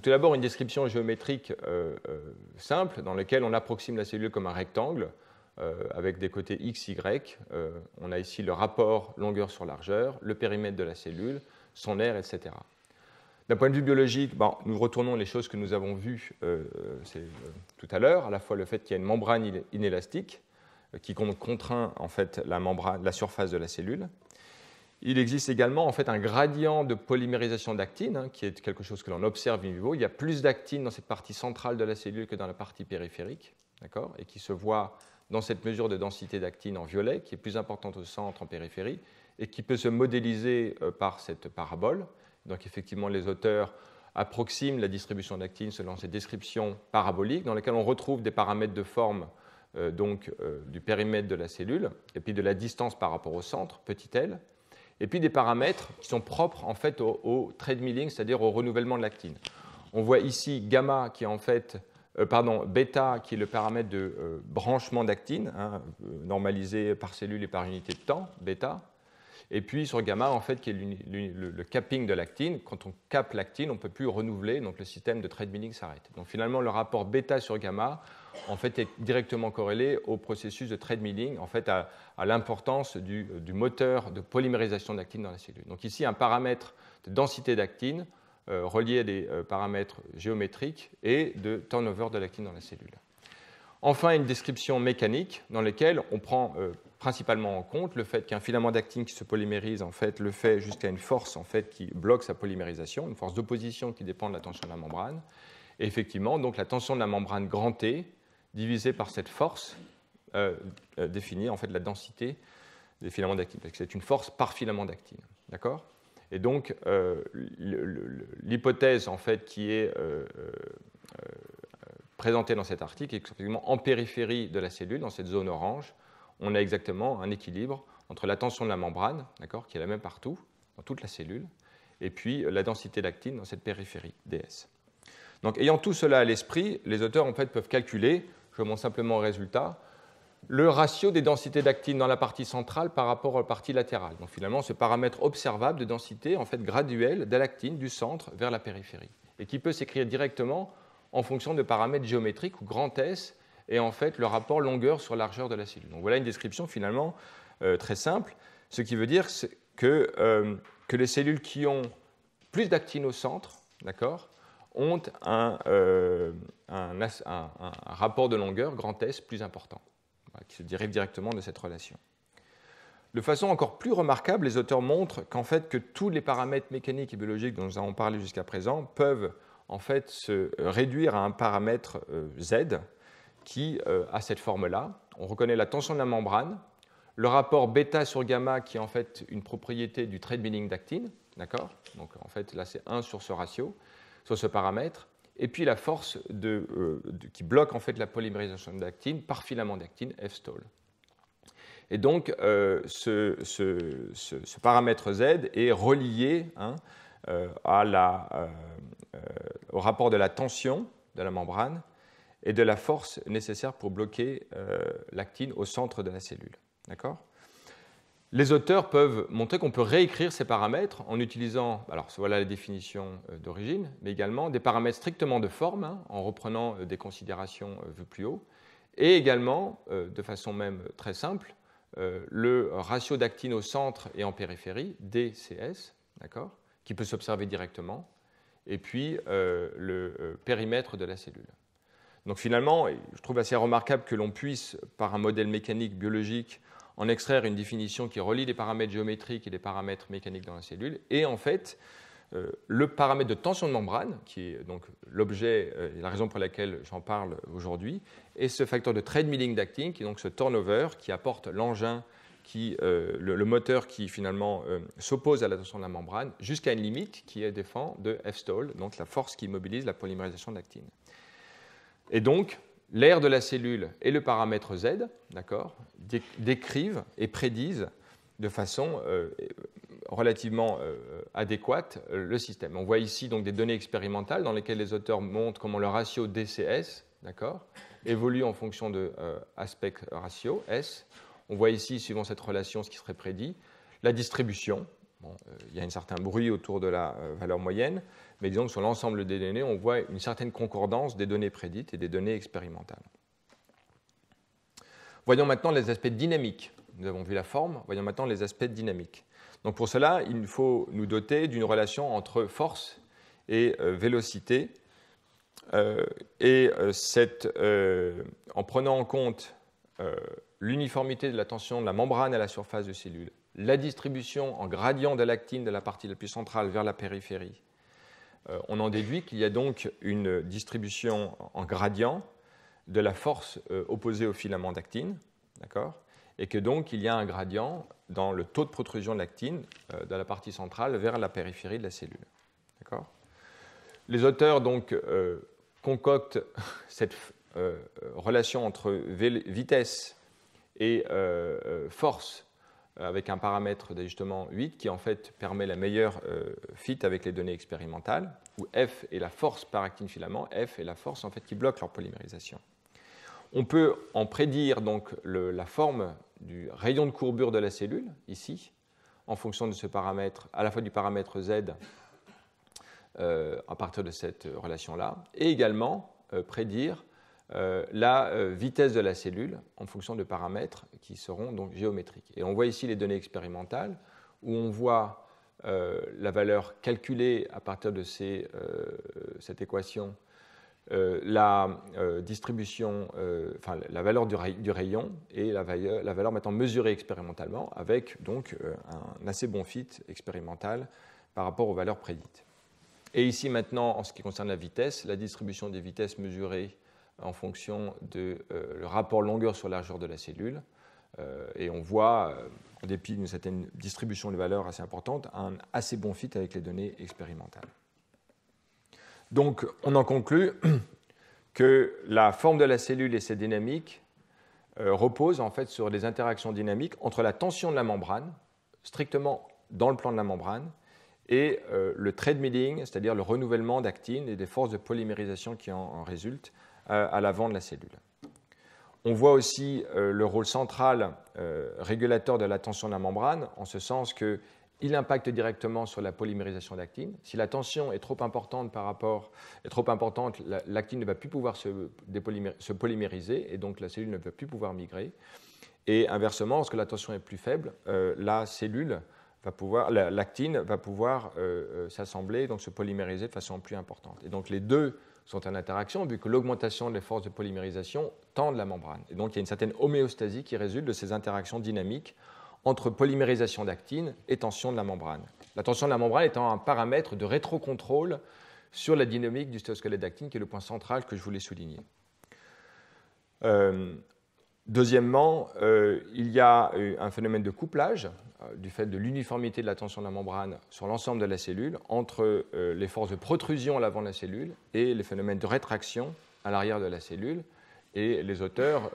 tout d'abord, une description géométrique euh, euh, simple dans laquelle on approxime la cellule comme un rectangle euh, avec des côtés x, y. on a ici le rapport longueur sur largeur, le périmètre de la cellule, son aire, etc. D'un point de vue biologique, nous retournons les choses que nous avons vues tout à l'heure, à la fois le fait qu'il y a une membrane inélastique qui contraint en fait la, membrane, la surface de la cellule, il existe également en fait un gradient de polymérisation d'actine, hein, qui est quelque chose que l'on observe au niveau. Il y a plus d'actine dans cette partie centrale de la cellule que dans la partie périphérique, et qui se voit dans cette mesure de densité d'actine en violet, qui est plus importante au centre en périphérie, et qui peut se modéliser euh, par cette parabole. Donc effectivement, les auteurs approximent la distribution d'actine selon ces descriptions paraboliques, dans lesquelles on retrouve des paramètres de forme euh, donc euh, du périmètre de la cellule, et puis de la distance par rapport au centre, petite l, et puis des paramètres qui sont propres en fait au, trade milling, c'est-à-dire au renouvellement de l'actine. On voit ici gamma qui est en fait, euh, pardon, bêta qui est le paramètre de euh, branchement d'actine, hein, euh, normalisé par cellule et par unité de temps, bêta. Et puis sur gamma en fait qui est le, capping de l'actine. Quand on capte l'actine, on ne peut plus renouveler, donc le système de trade milling s'arrête. Donc finalement le rapport bêta sur gamma en fait, est directement corrélé au processus de trade en fait, à, l'importance euh, du, moteur de polymérisation d'actine dans la cellule. Donc ici, un paramètre de densité d'actine euh, relié à des euh, paramètres géométriques et de turnover de l'actine dans la cellule. Enfin, une description mécanique dans laquelle on prend principalement en compte le fait qu'un filament d'actine qui se polymérise en fait le fait jusqu'à une force en fait qui bloque sa polymérisation, une force d'opposition qui dépend de la tension de la membrane. Et effectivement, donc la tension de la membrane grand T divisé par cette force euh, euh, définit en fait la densité des filaments d'actine, parce que c'est une force par filament d'actine. D'accord Et donc, euh, l'hypothèse en fait qui est euh, présentée dans cet article est que, en périphérie de la cellule, dans cette zone orange, on a exactement un équilibre entre la tension de la membrane, d'accord, qui est la même partout, dans toute la cellule, et puis la densité d'actine dans cette périphérie, DS. Donc, ayant tout cela à l'esprit, les auteurs en fait peuvent calculer je montre simplement au résultat, le ratio des densités d'actine dans la partie centrale par rapport à la partie latérale. Donc finalement, ce paramètre observable de densité en fait graduelle de l'actine du centre vers la périphérie et qui peut s'écrire directement en fonction de paramètres géométriques ou grand S est, en fait le rapport longueur sur largeur de la cellule. Donc voilà une description finalement euh, très simple, ce qui veut dire que, euh, que les cellules qui ont plus d'actine au centre, d'accord, ont euh, un, rapport de longueur grand S plus important, qui se dérive directement de cette relation. De façon encore plus remarquable, les auteurs montrent qu'en fait que tous les paramètres mécaniques et biologiques dont nous avons parlé jusqu'à présent peuvent en fait se euh, réduire à un paramètre euh, Z qui a cette forme-là. On reconnaît la tension de la membrane, le rapport bêta sur gamma qui est en fait une propriété du trade binding d'actine, d'accord Donc en fait là c'est 1 sur ce ratio, sur ce paramètre, et puis la force de, euh, qui bloque en fait la polymérisation de l'actine par filament d'actine, f stoll Et donc euh, ce, paramètre Z est relié hein, euh, à au rapport de la tension de la membrane et de la force nécessaire pour bloquer l'actine au centre de la cellule. D'accord les auteurs peuvent montrer qu'on peut réécrire ces paramètres en utilisant, alors voilà la définition euh, d'origine, mais également des paramètres strictement de forme, hein, en reprenant euh, des considérations euh, vues plus haut, et également, de façon même très simple, le ratio d'actine au centre et en périphérie, DCS, qui peut s'observer directement, et puis le périmètre de la cellule. Donc finalement, je trouve assez remarquable que l'on puisse, par un modèle mécanique biologique, en extraire une définition qui relie les paramètres géométriques et les paramètres mécaniques dans la cellule. Et en fait, euh, le paramètre de tension de membrane, qui est donc l'objet euh, et la raison pour laquelle j'en parle aujourd'hui, est ce facteur de treadmilling d'actine, qui est donc ce turnover qui apporte l'engin, qui, euh, le, moteur qui finalement s'oppose à la tension de la membrane, jusqu'à une limite qui est défend de F-stall, donc la force qui mobilise la polymérisation d'actine. Et donc, L'air de la cellule et le paramètre Z, d'accord, décrivent et prédisent de façon euh, relativement euh, adéquate euh, le système. On voit ici donc des données expérimentales dans lesquelles les auteurs montrent comment le ratio DCS, d'accord, évolue en fonction de aspect ratio S. On voit ici, suivant cette relation, ce qui serait prédit, la distribution. Bon, il y a un certain bruit autour de la valeur moyenne mais disons que sur l'ensemble des données, on voit une certaine concordance des données prédites et des données expérimentales. Voyons maintenant les aspects dynamiques. Nous avons vu la forme, voyons maintenant les aspects dynamiques. Donc pour cela, il faut nous doter d'une relation entre force et euh, vélocité. Euh, et euh, en prenant en compte l'uniformité de la tension de la membrane à la surface de cellule, la distribution en gradient de l'actine de la partie la plus centrale vers la périphérie, euh, on en déduit qu'il y a donc une distribution en gradient de la force euh, opposée au filament d'actine, Et que donc il y a un gradient dans le taux de protrusion de l'actine euh, de la partie centrale vers la périphérie de la cellule, Les auteurs donc concoctent cette relation entre vitesse et force euh, avec un paramètre d'ajustement 8 qui en fait permet la meilleure euh, fit avec les données expérimentales, où F est la force par actine filament, F est la force en fait qui bloque leur polymérisation. On peut en prédire donc la forme du rayon de courbure de la cellule ici, en fonction de ce paramètre, à la fois du paramètre Z euh, à partir de cette relation-là, et également prédire euh, la euh, vitesse de la cellule en fonction de paramètres qui seront donc géométriques. Et on voit ici les données expérimentales où on voit euh, la valeur calculée à partir de ces, cette équation, la distribution, enfin la valeur du, du rayon et la valeur, la valeur, maintenant mesurée expérimentalement avec donc un assez bon fit expérimental par rapport aux valeurs prédites. Et ici maintenant, en ce qui concerne la vitesse, la distribution des vitesses mesurées en fonction du euh, rapport longueur sur largeur de la cellule. Euh, et on voit, euh, en dépit d'une certaine distribution de valeurs assez importante, un assez bon fit avec les données expérimentales. Donc, on en conclut que la forme de la cellule et ses dynamiques reposent en fait sur des interactions dynamiques entre la tension de la membrane, strictement dans le plan de la membrane, et le treadmilling, c'est-à-dire le renouvellement d'actines et des forces de polymérisation qui en résultent euh, à l'avant de la cellule. On voit aussi euh, le rôle central euh, régulateur de la tension de la membrane, en ce sens que il impacte directement sur la polymérisation d'actine. Si la tension est trop importante par rapport, est trop importante, l'actine ne va plus pouvoir se, polymériser et donc la cellule ne va plus pouvoir migrer. Et inversement, lorsque la tension est plus faible, la cellule va pouvoir, l'actine va pouvoir s'assembler donc se polymériser de façon plus importante. Et donc les deux sont en interaction, vu que l'augmentation des forces de polymérisation tendent la membrane. Et donc il y a une certaine homéostasie qui résulte de ces interactions dynamiques entre polymérisation d'actine et tension de la membrane. La tension de la membrane étant un paramètre de rétrocontrôle sur la dynamique du stéosquelette d'actine, qui est le point central que je voulais souligner. Euh, Deuxièmement, euh, il y a euh, un phénomène de couplage euh, du fait de l'uniformité de la tension de la membrane sur l'ensemble de la cellule entre les forces de protrusion à l'avant de la cellule et les phénomènes de rétraction à l'arrière de la cellule. Et les auteurs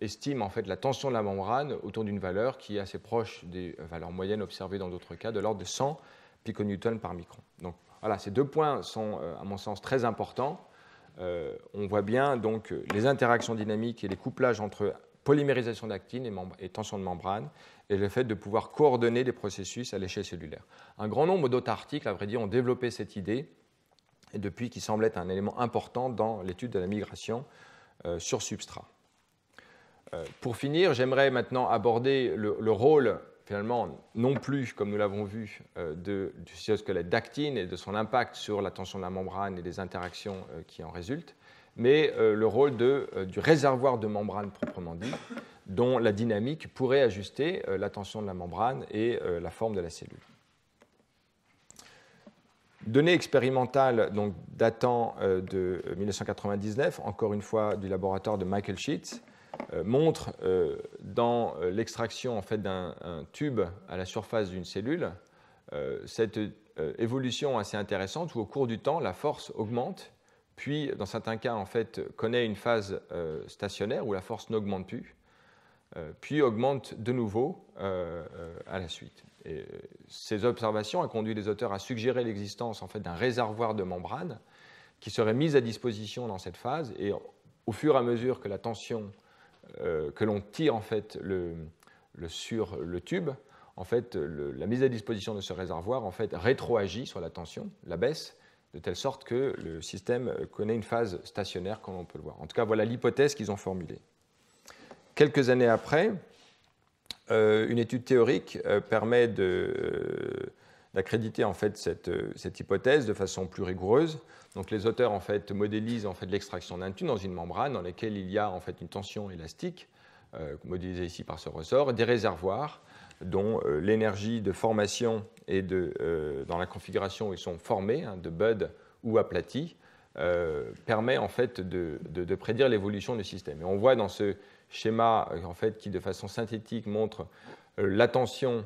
estiment en fait la tension de la membrane autour d'une valeur qui est assez proche des valeurs moyennes observées dans d'autres cas, de l'ordre de 100 piconewtons par micron. Donc voilà, ces deux points sont à mon sens très importants euh, on voit bien donc euh, les interactions dynamiques et les couplages entre polymérisation d'actine et, tension de membrane, et le fait de pouvoir coordonner des processus à l'échelle cellulaire. Un grand nombre d'autres articles, à vrai ont développé cette idée, et depuis qui semble être un élément important dans l'étude de la migration euh, sur substrat. pour finir, j'aimerais maintenant aborder le rôle finalement, non plus, comme nous l'avons vu, euh, de, du squelette d'actine et de son impact sur la tension de la membrane et les interactions euh, qui en résultent, mais euh, le rôle du réservoir de membrane proprement dit, dont la dynamique pourrait ajuster la tension de la membrane et la forme de la cellule. Données expérimentales datant de 1999, encore une fois du laboratoire de Michael Sheets, euh, montre euh, dans euh, l'extraction en fait, d'un tube à la surface d'une cellule cette évolution assez intéressante où au cours du temps la force augmente puis dans certains cas en fait connaît une phase stationnaire où la force n'augmente plus, puis augmente de nouveau à la suite. Et ces observations ont conduit les auteurs à suggérer l'existence en fait d'un réservoir de membrane qui serait mis à disposition dans cette phase et au fur et à mesure que la tension euh, que l'on tire en fait le, le, sur le tube, en fait, la mise à disposition de ce réservoir en fait rétroagit sur la tension, la baisse, de telle sorte que le système connaît une phase stationnaire, comme on peut le voir. En tout cas, voilà l'hypothèse qu'ils ont formulée. Quelques années après, euh, une étude théorique euh, permet de, d'accréditer en fait euh, cette, hypothèse de façon plus rigoureuse. Donc les auteurs en fait modélisent en fait l'extraction d'un tube dans une membrane dans laquelle il y a en fait une tension élastique euh, modélisée ici par ce ressort, des réservoirs dont euh, l'énergie de formation et de, dans la configuration où ils sont formés, hein, de bud ou aplatis, permet en fait de, prédire l'évolution du système. Et on voit dans ce schéma en fait qui de façon synthétique montre la tension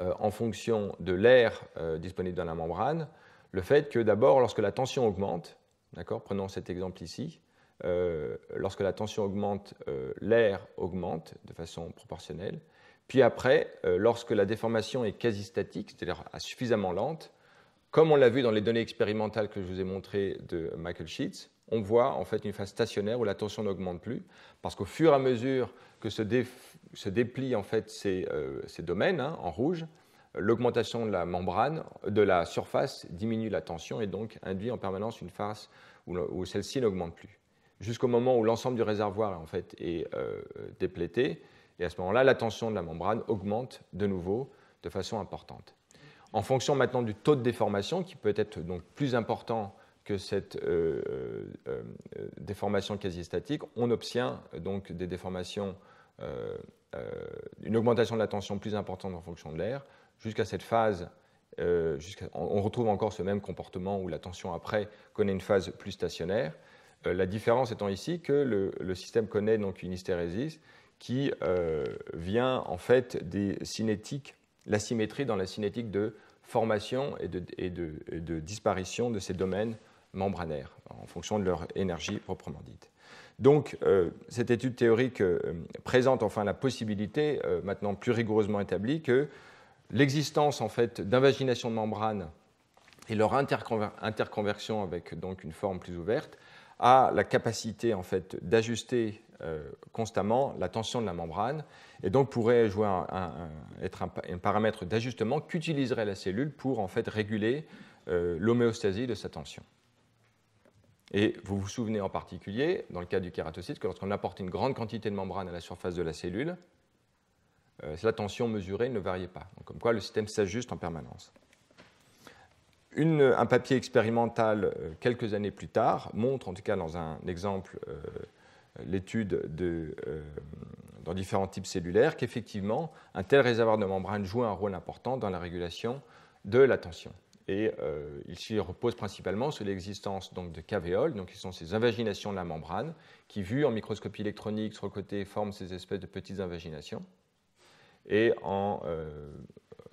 euh, en fonction de l'air euh, disponible dans la membrane, le fait que d'abord, lorsque la tension augmente, d'accord, prenons cet exemple ici, euh, lorsque la tension augmente, l'air augmente de façon proportionnelle. Puis après, lorsque la déformation est quasi statique, c'est-à-dire suffisamment lente, comme on l'a vu dans les données expérimentales que je vous ai montrées de Michael Sheets, on voit en fait une phase stationnaire où la tension n'augmente plus, parce qu'au fur et à mesure que ce déformation se déplient en fait ces, euh, ces domaines hein, en rouge, l'augmentation de la membrane, de la surface diminue la tension et donc induit en permanence une phase où, celle-ci n'augmente plus. Jusqu'au moment où l'ensemble du réservoir en fait, est euh, déplété, et à ce moment-là, la tension de la membrane augmente de nouveau de façon importante. En fonction maintenant du taux de déformation, qui peut être donc plus important que cette euh, euh, déformation quasi statique, on obtient donc des déformations euh, une augmentation de la tension plus importante en fonction de l'air, jusqu'à cette phase, euh, on, retrouve encore ce même comportement où la tension après connaît une phase plus stationnaire. Euh, la différence étant ici que le, système connaît donc une hystérésis qui vient en fait des cinétiques, la symétrie dans la cinétique de formation et de disparition de ces domaines membranaires en fonction de leur énergie proprement dite. Donc, euh, cette étude théorique euh, présente enfin la possibilité, euh, maintenant plus rigoureusement établie, que l'existence en fait d'invagination de membrane et leur interconversion avec donc une forme plus ouverte a la capacité en fait d'ajuster constamment la tension de la membrane et donc pourrait jouer être un, paramètre d'ajustement qu'utiliserait la cellule pour en fait réguler l'homéostasie de sa tension. Et vous vous souvenez en particulier, dans le cas du kératocyte, que lorsqu'on apporte une grande quantité de membrane à la surface de la cellule, euh, la tension mesurée ne variait pas. comme quoi le système s'ajuste en permanence. un papier expérimental euh, quelques années plus tard montre, en tout cas dans un exemple, euh, l'étude dans différents types cellulaires, qu'effectivement, un tel réservoir de membrane joue un rôle important dans la régulation de la tension et euh, il s'y repose principalement sur l'existence donc, de cavéoles, donc qui sont ces invaginations de la membrane, qui vues en microscopie électronique sur le côté forment ces espèces de petites invaginations. Et euh,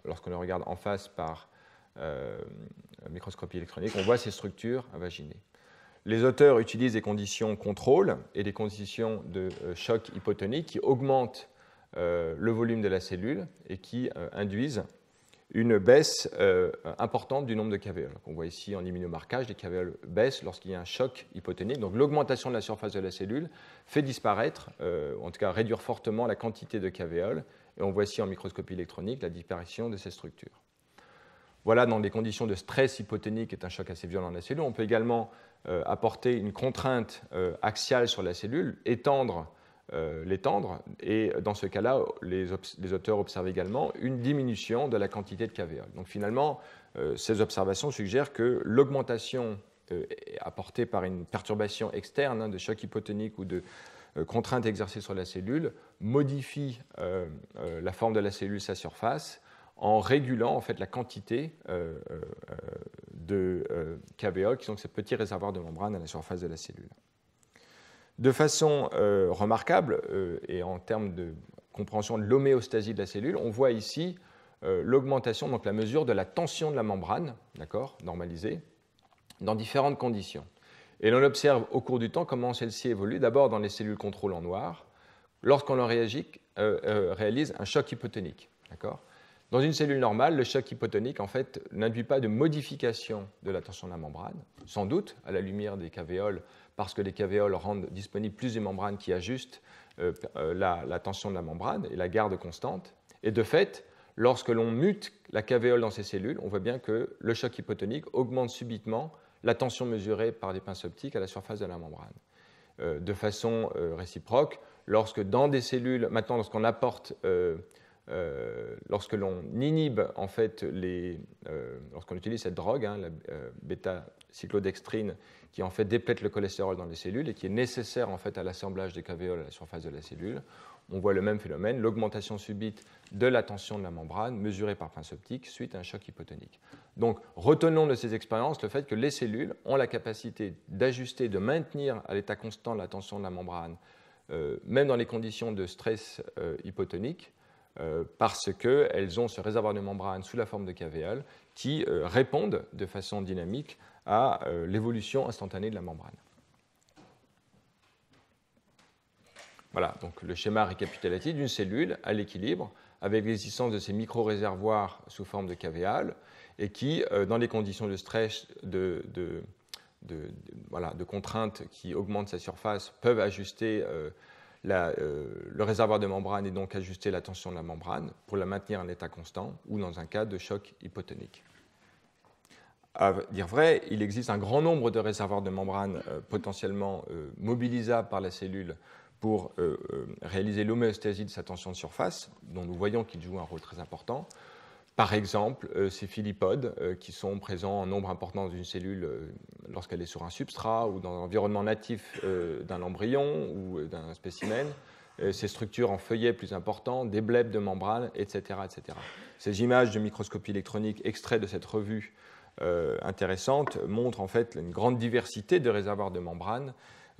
lorsqu'on les regarde en face par euh, microscopie électronique, on voit ces structures invaginées. Les auteurs utilisent des conditions contrôle et des conditions de choc hypotonique qui augmentent le volume de la cellule et qui induisent une baisse euh, importante du nombre de cavéoles. on voit ici en immunomarquage, les cavéoles baissent lorsqu'il y a un choc hypothénique. Donc l'augmentation de la surface de la cellule fait disparaître, euh, en tout cas réduire fortement la quantité de cavéoles. Et on voit ici en microscopie électronique la disparition de ces structures. Voilà, dans des conditions de stress hypothénique, est un choc assez violent dans la cellule, on peut également euh, apporter une contrainte axiale sur la cellule, étendre euh, l'étendre. Et dans ce cas-là, les, auteurs observent également une diminution de la quantité de cavéoles. Donc finalement, euh, ces observations suggèrent que l'augmentation euh, apportée par une perturbation externe hein, de choc hypotonique ou de contrainte exercée sur la cellule modifie la forme de la cellule, sa surface, en régulant en fait la quantité de cavéoles qui sont ces petits réservoirs de membrane à la surface de la cellule. De façon euh, remarquable, euh, et en termes de compréhension de l'homéostasie de la cellule, on voit ici euh, l'augmentation, donc la mesure de la tension de la membrane, d'accord, normalisée, dans différentes conditions. Et l'on observe au cours du temps comment celle-ci évolue, d'abord dans les cellules contrôle en noir, lorsqu'on en réagit, réalise un choc hypotonique, d'accord dans une cellule normale, le choc hypotonique en fait n'induit pas de modification de la tension de la membrane. Sans doute, à la lumière des cavéoles, parce que les cavéoles rendent disponibles plus de membranes qui ajustent euh, euh, la, tension de la membrane et la garde constante. Et de fait, lorsque l'on mute la cavéole dans ces cellules, on voit bien que le choc hypotonique augmente subitement la tension mesurée par des pinces optiques à la surface de la membrane. Euh, de façon réciproque, lorsque dans des cellules, maintenant lorsqu'on apporte lorsque l'on inhibe en fait les, lorsqu'on utilise cette drogue, hein, la bêta cyclodextrine qui en fait déplète le cholestérol dans les cellules et qui est nécessaire en fait à l'assemblage des cavéoles à la surface de la cellule. On voit le même phénomène, l'augmentation subite de la tension de la membrane mesurée par pince optique suite à un choc hypotonique. Donc retenons de ces expériences le fait que les cellules ont la capacité d'ajuster, de maintenir à l'état constant la tension de la membrane, euh, même dans les conditions de stress euh, hypotonique, euh, parce qu'elles ont ce réservoir de membrane sous la forme de cavéoles qui répondent de façon dynamique à euh, l'évolution instantanée de la membrane. Voilà, donc le schéma récapitulatif d'une cellule à l'équilibre avec l'existence de ces micro-réservoirs sous forme de cavéales et qui, euh, dans les conditions de stress, de, contraintes qui augmentent sa surface, peuvent ajuster euh, le réservoir de membrane et donc ajuster la tension de la membrane pour la maintenir en état constant ou dans un cas de choc hypotonique. À dire vrai, il existe un grand nombre de réservoirs de membranes euh, potentiellement euh, mobilisables par la cellule pour euh, réaliser l'homéostasie de sa tension de surface, dont nous voyons qu'il joue un rôle très important. Par exemple, ces filipodes qui sont présents en nombre important dans une cellule lorsqu'elle est sur un substrat ou dans l'environnement natif d'un embryon ou d'un spécimen, ces structures en feuillet plus importants, des blebs de membrane, etc., etc. Ces images de microscopie électronique extraites de cette revue euh, intéressante montre en fait une grande diversité de réservoirs de membranes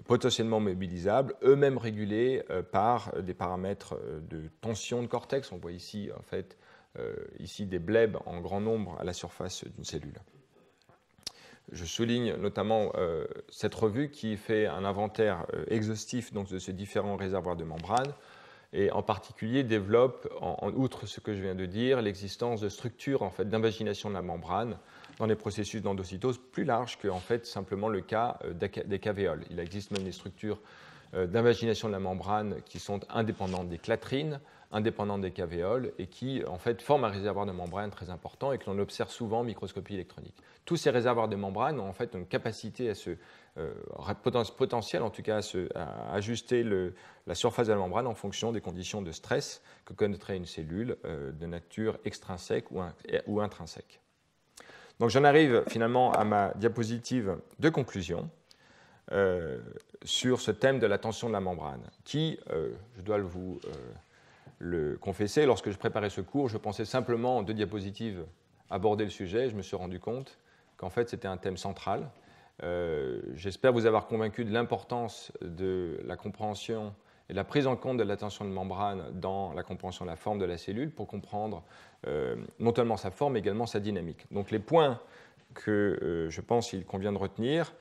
potentiellement mobilisables, eux-mêmes régulés euh, par des paramètres euh, de tension de cortex. On voit ici en fait ici des blebs en grand nombre à la surface d'une cellule. Je souligne notamment cette revue qui fait un inventaire exhaustif donc, de ces différents réservoirs de membrane et en particulier développe, en, outre ce que je viens de dire, l'existence de structures en fait, d'invagination de la membrane dans les processus d'endocytose plus larges que en fait, simplement le cas euh, des cavéoles. Il existe même des structures euh, d'invagination de la membrane qui sont indépendantes des clatrines, indépendantes des cavéoles et qui en fait forment un réservoir de membrane très important et que l'on observe souvent en microscopie électronique. Tous ces réservoirs de membrane ont en fait une capacité à se euh, potentiel en tout cas à, ajuster la surface de la membrane en fonction des conditions de stress que connaîtrait une cellule de nature extrinsèque ou intrinsèque. Donc j'en arrive finalement à ma diapositive de conclusion euh, sur ce thème de la tension de la membrane, qui, euh, je dois vous euh, le confesser, lorsque je préparais ce cours, je pensais simplement deux diapositives aborder le sujet, je me suis rendu compte qu'en fait c'était un thème central. J'espère vous avoir convaincu de l'importance de la compréhension et la prise en compte de la tension de membrane dans la compréhension de la forme de la cellule pour comprendre euh, non seulement sa forme, mais également sa dynamique. Donc les points que euh, je pense qu'il convient de retenir,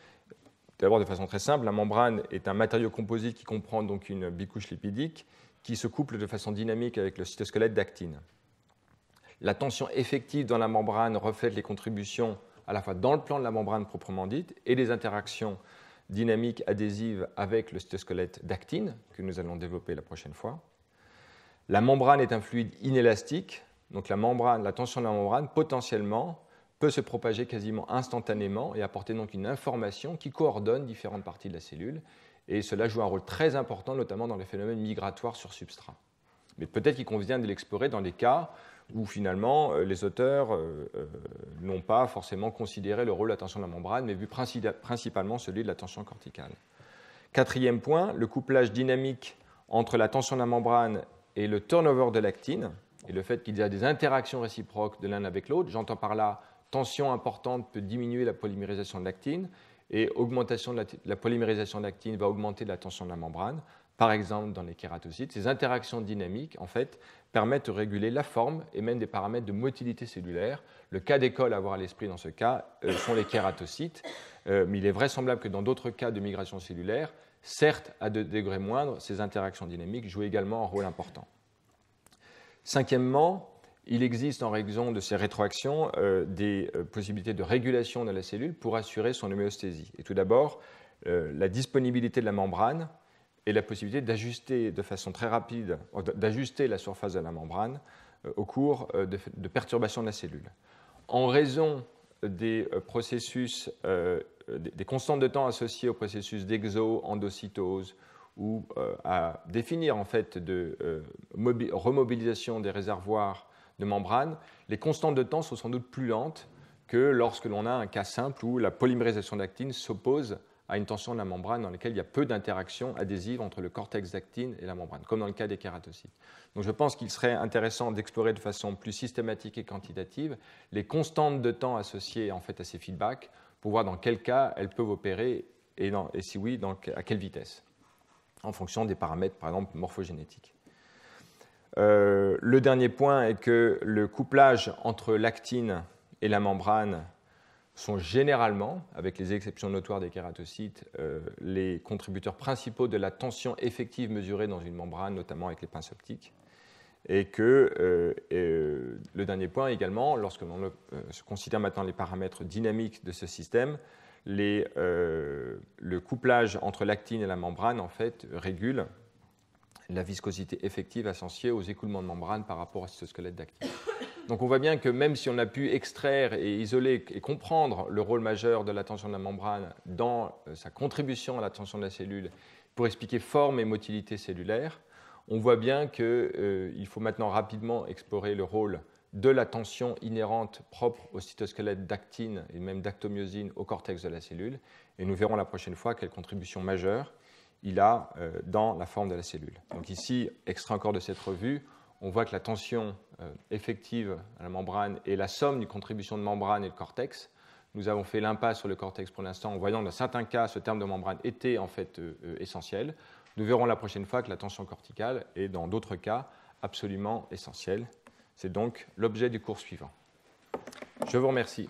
d'abord de façon très simple, la membrane est un matériau composite qui comprend donc une bicouche lipidique qui se couple de façon dynamique avec le cytosquelette d'actine. La tension effective dans la membrane reflète les contributions à la fois dans le plan de la membrane proprement dite et les interactions dynamique adhésive avec le cytosquelette d'actine, que nous allons développer la prochaine fois. La membrane est un fluide inélastique, donc la membrane, la tension de la membrane potentiellement peut se propager quasiment instantanément et apporter donc une information qui coordonne différentes parties de la cellule. Et cela joue un rôle très important, notamment dans les phénomènes migratoires sur substrat. Mais peut-être qu'il convient de l'explorer dans les cas où finalement euh, les auteurs euh, euh, n'ont pas forcément considéré le rôle de la tension de la membrane, mais vu principalement celui de la tension corticale. Quatrième point, le couplage dynamique entre la tension de la membrane et le turnover de l'actine, et le fait qu'il y a des interactions réciproques de l'un avec l'autre. J'entends par là, tension importante peut diminuer la polymérisation de l'actine, et augmentation la polymérisation de l'actine va augmenter la tension de la membrane par exemple dans les kératocytes, ces interactions dynamiques en fait, permettent de réguler la forme et même des paramètres de motilité cellulaire. Le cas d'école à avoir à l'esprit dans ce cas euh, sont les kératocytes, euh, mais il est vraisemblable que dans d'autres cas de migration cellulaire, certes à de degrés moindres, ces interactions dynamiques jouent également un rôle important. Cinquièmement, il existe en raison de ces rétroactions euh, des possibilités de régulation de la cellule pour assurer son homéostasie. Et tout d'abord, la disponibilité de la membrane et la possibilité d'ajuster de façon très rapide, euh, d'ajuster la surface de la membrane euh, au cours euh, de, perturbations de la cellule. En raison des processus, des, constantes de temps associées au processus d'exo-endocytose ou à définir en fait de remobilisation des réservoirs de membrane, les constantes de temps sont sans doute plus lentes que lorsque l'on a un cas simple où la polymérisation d'actine s'oppose à une tension de la membrane dans laquelle il y a peu d'interactions adhésives entre le cortex d'actine et la membrane, comme dans le cas des kératocytes. Donc je pense qu'il serait intéressant d'explorer de façon plus systématique et quantitative les constantes de temps associées en fait à ces feedbacks pour voir dans quel cas elles peuvent opérer et, si oui, à quelle vitesse, en fonction des paramètres, par exemple, morphogénétiques. Euh, le dernier point est que le couplage entre l'actine et la membrane sont généralement, avec les exceptions notoires des kératocytes, euh, les contributeurs principaux de la tension effective mesurée dans une membrane, notamment avec les pinces optiques. Et que euh, euh, le dernier point également, lorsque l'on considère maintenant les paramètres dynamiques de ce système, le couplage entre l'actine et la membrane en fait régule la viscosité effective associée aux écoulements de membrane par rapport à ce squelette d'actine. Donc on voit bien que même si on a pu extraire et isoler et comprendre le rôle majeur de la tension de la membrane dans euh, sa contribution à la tension de la cellule pour expliquer forme et motilité cellulaire, on voit bien qu'il euh, faut maintenant rapidement explorer le rôle de la tension inhérente propre au cytosquelette d'actine et même d'actomyosine au cortex de la cellule. Et nous verrons la prochaine fois quelle contribution majeure il a euh, dans la forme de la cellule. Donc ici, extrait encore de cette revue, on voit que la tension euh, effective à la membrane est la somme du contribution de membrane et de cortex. Nous avons fait l'impasse sur le cortex pour l'instant en voyant dans certains cas ce terme de membrane était en fait euh, euh, essentiel. Nous verrons la prochaine fois que la tension corticale est dans d'autres cas absolument essentielle. C'est donc l'objet du cours suivant. Je vous remercie.